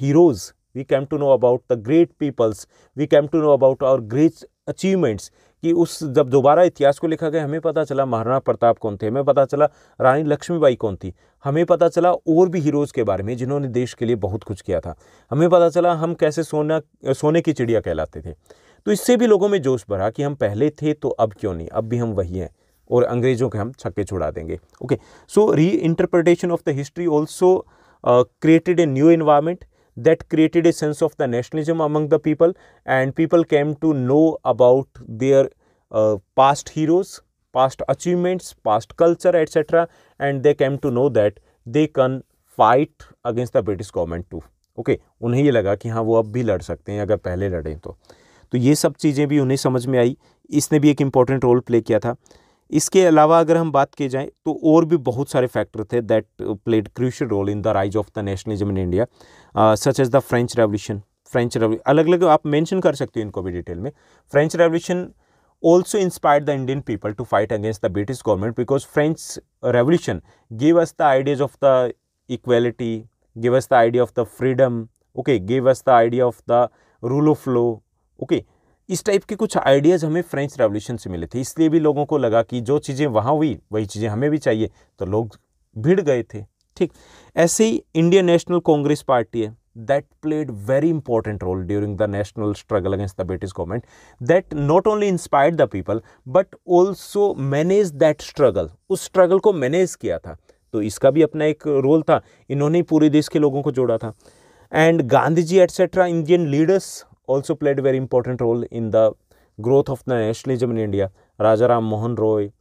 heroes we came to know about the great peoples we came to know about our great achievements कि उस जब दोबारा इतिहास को लिखा गया हमें पता चला महाराणा प्रताप कौन थे हमें पता चला रानी लक्ष्मीबाई कौन थी हमें पता चला और भी हीरोज़ के बारे में जिन्होंने देश के लिए बहुत कुछ किया था हमें पता चला हम कैसे सोना सोने की चिड़िया कहलाते थे तो इससे भी लोगों में जोश भरा कि हम पहले थे तो अब क्यों नहीं अब भी हम वही हैं और अंग्रेजों के हम छक्के छुड़ा देंगे okay so reinterpretation of the history also created a new environment that created a sense of the nationalism among the people and people came to know about their past heroes past achievements past culture etcetera and they came to know that they can fight against the British government too okay उन्हें ये लगा कि हाँ वो अब भी लड़ सकते हैं अगर पहले लड़ें तो तो ये सब चीज़ें भी उन्हें समझ में आई इसने भी एक इम्पॉर्टेंट रोल प्ले किया था इसके अलावा अगर हम बात की जाए तो और भी बहुत सारे फैक्टर थे that played crucial role in the rise of the nationalism in India such as the French revolution French revolution अलग अलग आप मेंशन कर सकते हो इनको भी डिटेल में French revolution also inspire the Indian people to fight against the British government because French revolution give us the ideas of the equality give us the idea of the freedom okay give us the idea of the rule of law okay इस type के कुछ ideas हमें French revolution से मिले थे इसलिए भी लोगों को लगा कि जो चीज़ें वहाँ हुई वही चीज़ें हमें भी चाहिए तो लोग भिड़ गए थे ठीक ऐसे ही इंडियन नेशनल कांग्रेस पार्टी है that played very important role during the national struggle against the British government that not only inspired the people but also manage that struggle उस स्ट्रगल को मैनेज किया था तो इसका भी अपना एक रोल था इन्होंने पूरे देश के लोगों को जोड़ा था and Gandhi ji etcetera Indian leaders also played very important role in the growth of the nationalism in India. Raja Ram Mohan Roy,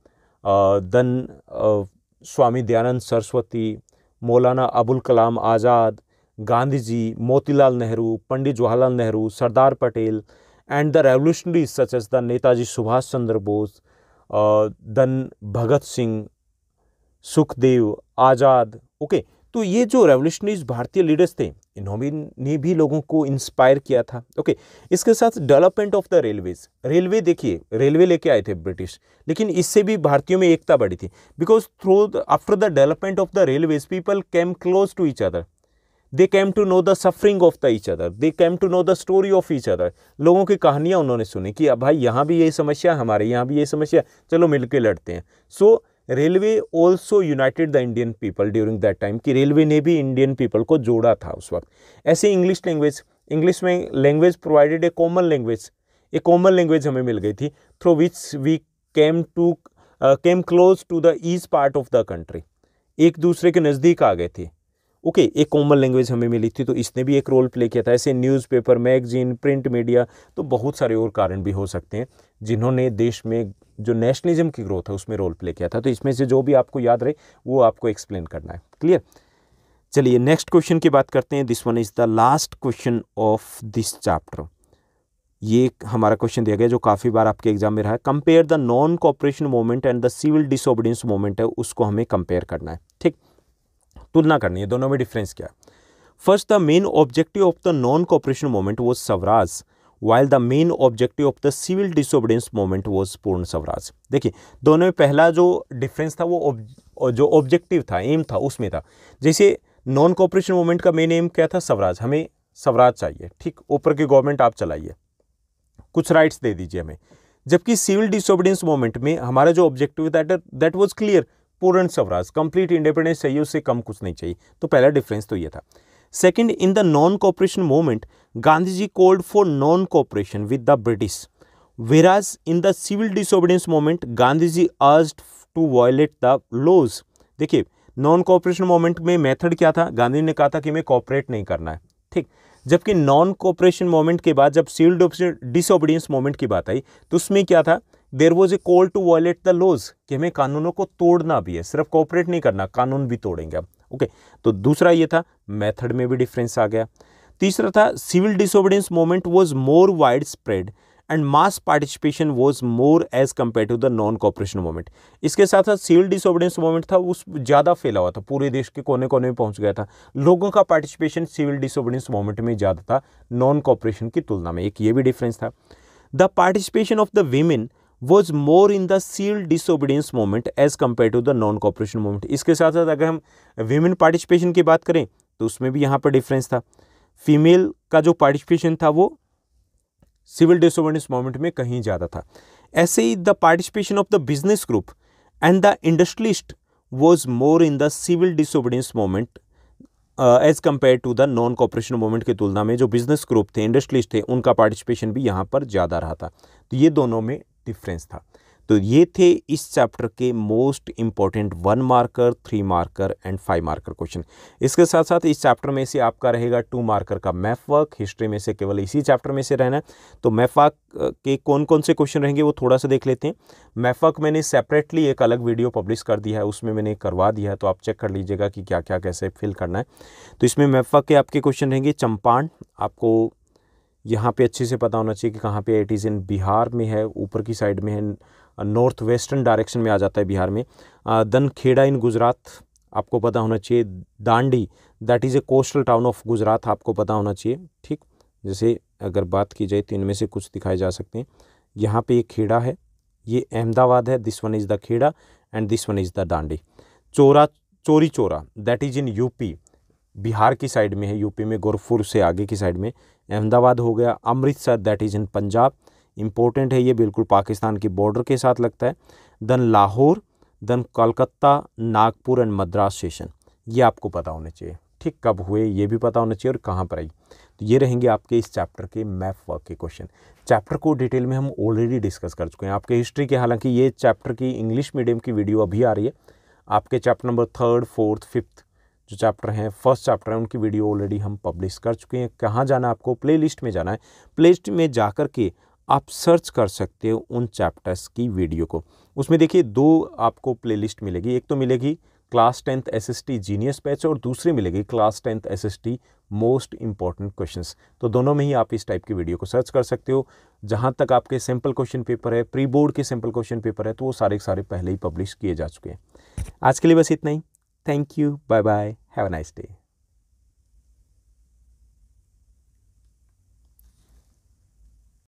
uh, then uh, Swami Dhyanand Saraswati, Molana Abul Kalam Azad, Gandhi ji, Motilal Nehru, Pandit Jawaharlal Nehru, Sardar Patel, and the revolutionaries such as the Netaji Subhash Chandra Bose, uh, then Bhagat Singh, Sukhdev, Azad. Okay, तो ये जो revolutionaries भारतीय leaders थे इन्होंने ने भी लोगों को इंस्पायर किया था ओके इसके साथ development of the railways railway देखिए रेलवे लेके आए थे ब्रिटिश लेकिन इससे भी भारतीयों में एकता बढ़ी थी because through after the development of the railways people came close to each other they came to know the suffering of the each other they came to know the story of each other लोगों की कहानियाँ उन्होंने सुनी कि अब भाई यहाँ भी यही समस्या हमारे यहाँ भी यही समस्या चलो मिलकर लड़ते हैं so so, railway also united the Indian people during that time कि रेलवे ने भी इंडियन पीपल को जोड़ा था उस वक्त ऐसे इंग्लिश लैंग्वेज इंग्लिश में language provided a common language एक कॉमन लैंग्वेज हमें मिल गई थी through which we came to came close to the each part of the country एक दूसरे के नज़दीक आ गए थे ओके okay, एक कॉमन लैंग्वेज हमें मिली थी तो इसने भी एक रोल प्ले किया था ऐसे न्यूज़पेपर मैगजीन प्रिंट मीडिया तो बहुत सारे और कारण भी हो सकते हैं जिन्होंने देश में जो नेशनलिज्म की ग्रोथ है उसमें रोल प्ले किया था तो इसमें से जो भी आपको याद रहे वो आपको एक्सप्लेन करना है क्लियर चलिए नेक्स्ट क्वेश्चन की बात करते हैं this one is the last question of this chapter ये हमारा क्वेश्चन दिया गया जो काफ़ी बार आपके एग्जाम में रहा है compare the non cooperation movement and the civil disobedience movement है उसको हमें कंपेयर करना है ठीक तुलना करनी है दोनों में डिफरेंस क्या है first the main objective of the non cooperation movement वो swaraj while the main objective of the civil disobedience movement was Purna Swaraj देखिए दोनों में पहला जो डिफरेंस था वो जो ऑब्जेक्टिव था एम था उसमें था जैसे नॉन कॉपरेशन मूवमेंट का मेन एम क्या था स्वराज हमें स्वराज चाहिए ठीक ऊपर की गवर्नमेंट आप चलाइए कुछ राइट्स दे दीजिए हमें जबकि सिविल डिसोबिडेंस मूवमेंट में हमारा जो objective that that was clear Purna Swaraj complete independence चाहिए उससे कम कुछ नहीं चाहिए तो पहला डिफरेंस तो ये था second in the non cooperation movement Gandhi ji called for non cooperation with the British वेराज in the civil disobedience movement Gandhi ji आज टू वॉयलेट द लॉज देखिए नॉन कॉपरेशन मोवमेंट में मेथड क्या था गांधी ने कहा था कि हमें कॉपरेट नहीं करना है ठीक जबकि नॉन कॉपरेशन मोवमेंट के बाद जब सिविल डिसोबिडियंस मोवमेंट की बात आई तो उसमें क्या था there was a called to violate the laws कि हमें कानूनों को तोड़ना भी है सिर्फ कॉपरेट नहीं करना कानून भी तोड़ेंगे अब ओके तो दूसरा ये था मेथड में भी डिफरेंस आ गया तीसरा था civil disobedience movement was more widespread and mass participation was more as compare to the non cooperation movement इसके साथ साथ सिविल डिसोबिडेंस मूवमेंट था उस ज़्यादा फैला हुआ था पूरे देश के कोने कोने में पहुंच गया था लोगों का पार्टिसिपेशन सिविल डिसोबिडेंस मूवमेंट में ज़्यादा था नॉन कॉपरेशन की तुलना में एक ये भी डिफरेंस था the participation of the women was more in the civil disobedience movement as compare to the non cooperation movement इसके साथ साथ अगर हम वीमेन पार्टिसिपेशन की बात करें तो उसमें भी यहाँ पर डिफरेंस था फीमेल का जो पार्टिसिपेशन था वो सिविल डिसोबीडियंस मोवमेंट में कहीं ज़्यादा था ऐसे ही the participation of the business group and the industrialist was more in the civil disobedience movement as compare to the non cooperation movement की तुलना में जो बिजनेस ग्रुप थे इंडस्ट्रीज थे उनका पार्टिसिपेशन भी यहाँ पर ज़्यादा रहा था तो ये दोनों में डिफरेंस था तो ये थे इस चैप्टर के most important one marker three marker and five marker question इसके साथ साथ इस चैप्टर में से आपका रहेगा टू मार्कर का मैफ वर्क हिस्ट्री में से केवल इसी चैप्टर में से रहना है तो मैफ वर्क के कौन कौन से क्वेश्चन रहेंगे वो थोड़ा सा देख लेते हैं मैफ वर्क मैंने सेपरेटली एक अलग वीडियो पब्लिश कर दिया है उसमें मैंने करवा दिया है तो आप चेक कर लीजिएगा कि क्या क्या कैसे फिल करना है तो इसमें मैफ वर्क के आपके क्वेश्चन रहेंगे चंपाण आपको यहाँ पे अच्छे से पता होना चाहिए कि कहाँ पे इट इज़ इन बिहार में है ऊपर की साइड में है नॉर्थ वेस्टर्न डायरेक्शन में आ जाता है बिहार में दन खेड़ा इन गुजरात आपको पता होना चाहिए Dandi that is a coastal town of Gujarat आपको पता होना चाहिए ठीक जैसे अगर बात की जाए तो इनमें से कुछ दिखाए जा सकते हैं यहाँ पे ये खेड़ा है ये अहमदाबाद है this one is the Kheda and this one is the Dandi Chaura Chauri Chaura that is in UP Bihar की साइड में है यूपी में गोरखपुर से आगे की साइड में अहमदाबाद हो गया Amritsar that is in Punjab important है ये बिल्कुल पाकिस्तान के बॉर्डर के साथ लगता है then Lahore then Calcutta Nagpur and Madras station ये आपको पता होना चाहिए ठीक कब हुए ये भी पता होना चाहिए और कहाँ पर आई तो ये रहेंगे आपके इस चैप्टर के मैप वर्क के क्वेश्चन चैप्टर को डिटेल में हम ऑलरेडी डिस्कस कर चुके हैं आपके हिस्ट्री के हालांकि ये चैप्टर की इंग्लिश मीडियम की वीडियो अभी आ रही है आपके chapter number third fourth fifth जो चैप्टर हैं फर्स्ट चैप्टर हैं उनकी वीडियो ऑलरेडी हम पब्लिश कर चुके हैं कहाँ जाना आपको प्ले में जाना है प्ले में जा के आप सर्च कर सकते हो उन चैप्टर्स की वीडियो को उसमें देखिए दो आपको प्लेलिस्ट मिलेगी एक तो मिलेगी class tenth SST genius batch और दूसरी मिलेगी class tenth SST most important questions तो दोनों में ही आप इस टाइप की वीडियो को सर्च कर सकते हो जहाँ तक आपके सिंपल क्वेश्चन पेपर है प्री बोर्ड के सिंपल क्वेश्चन पेपर है तो वो सारे सारे पहले ही पब्लिश किए जा चुके हैं आज के लिए बस इतना ही Thank you. Bye bye. Have a nice day.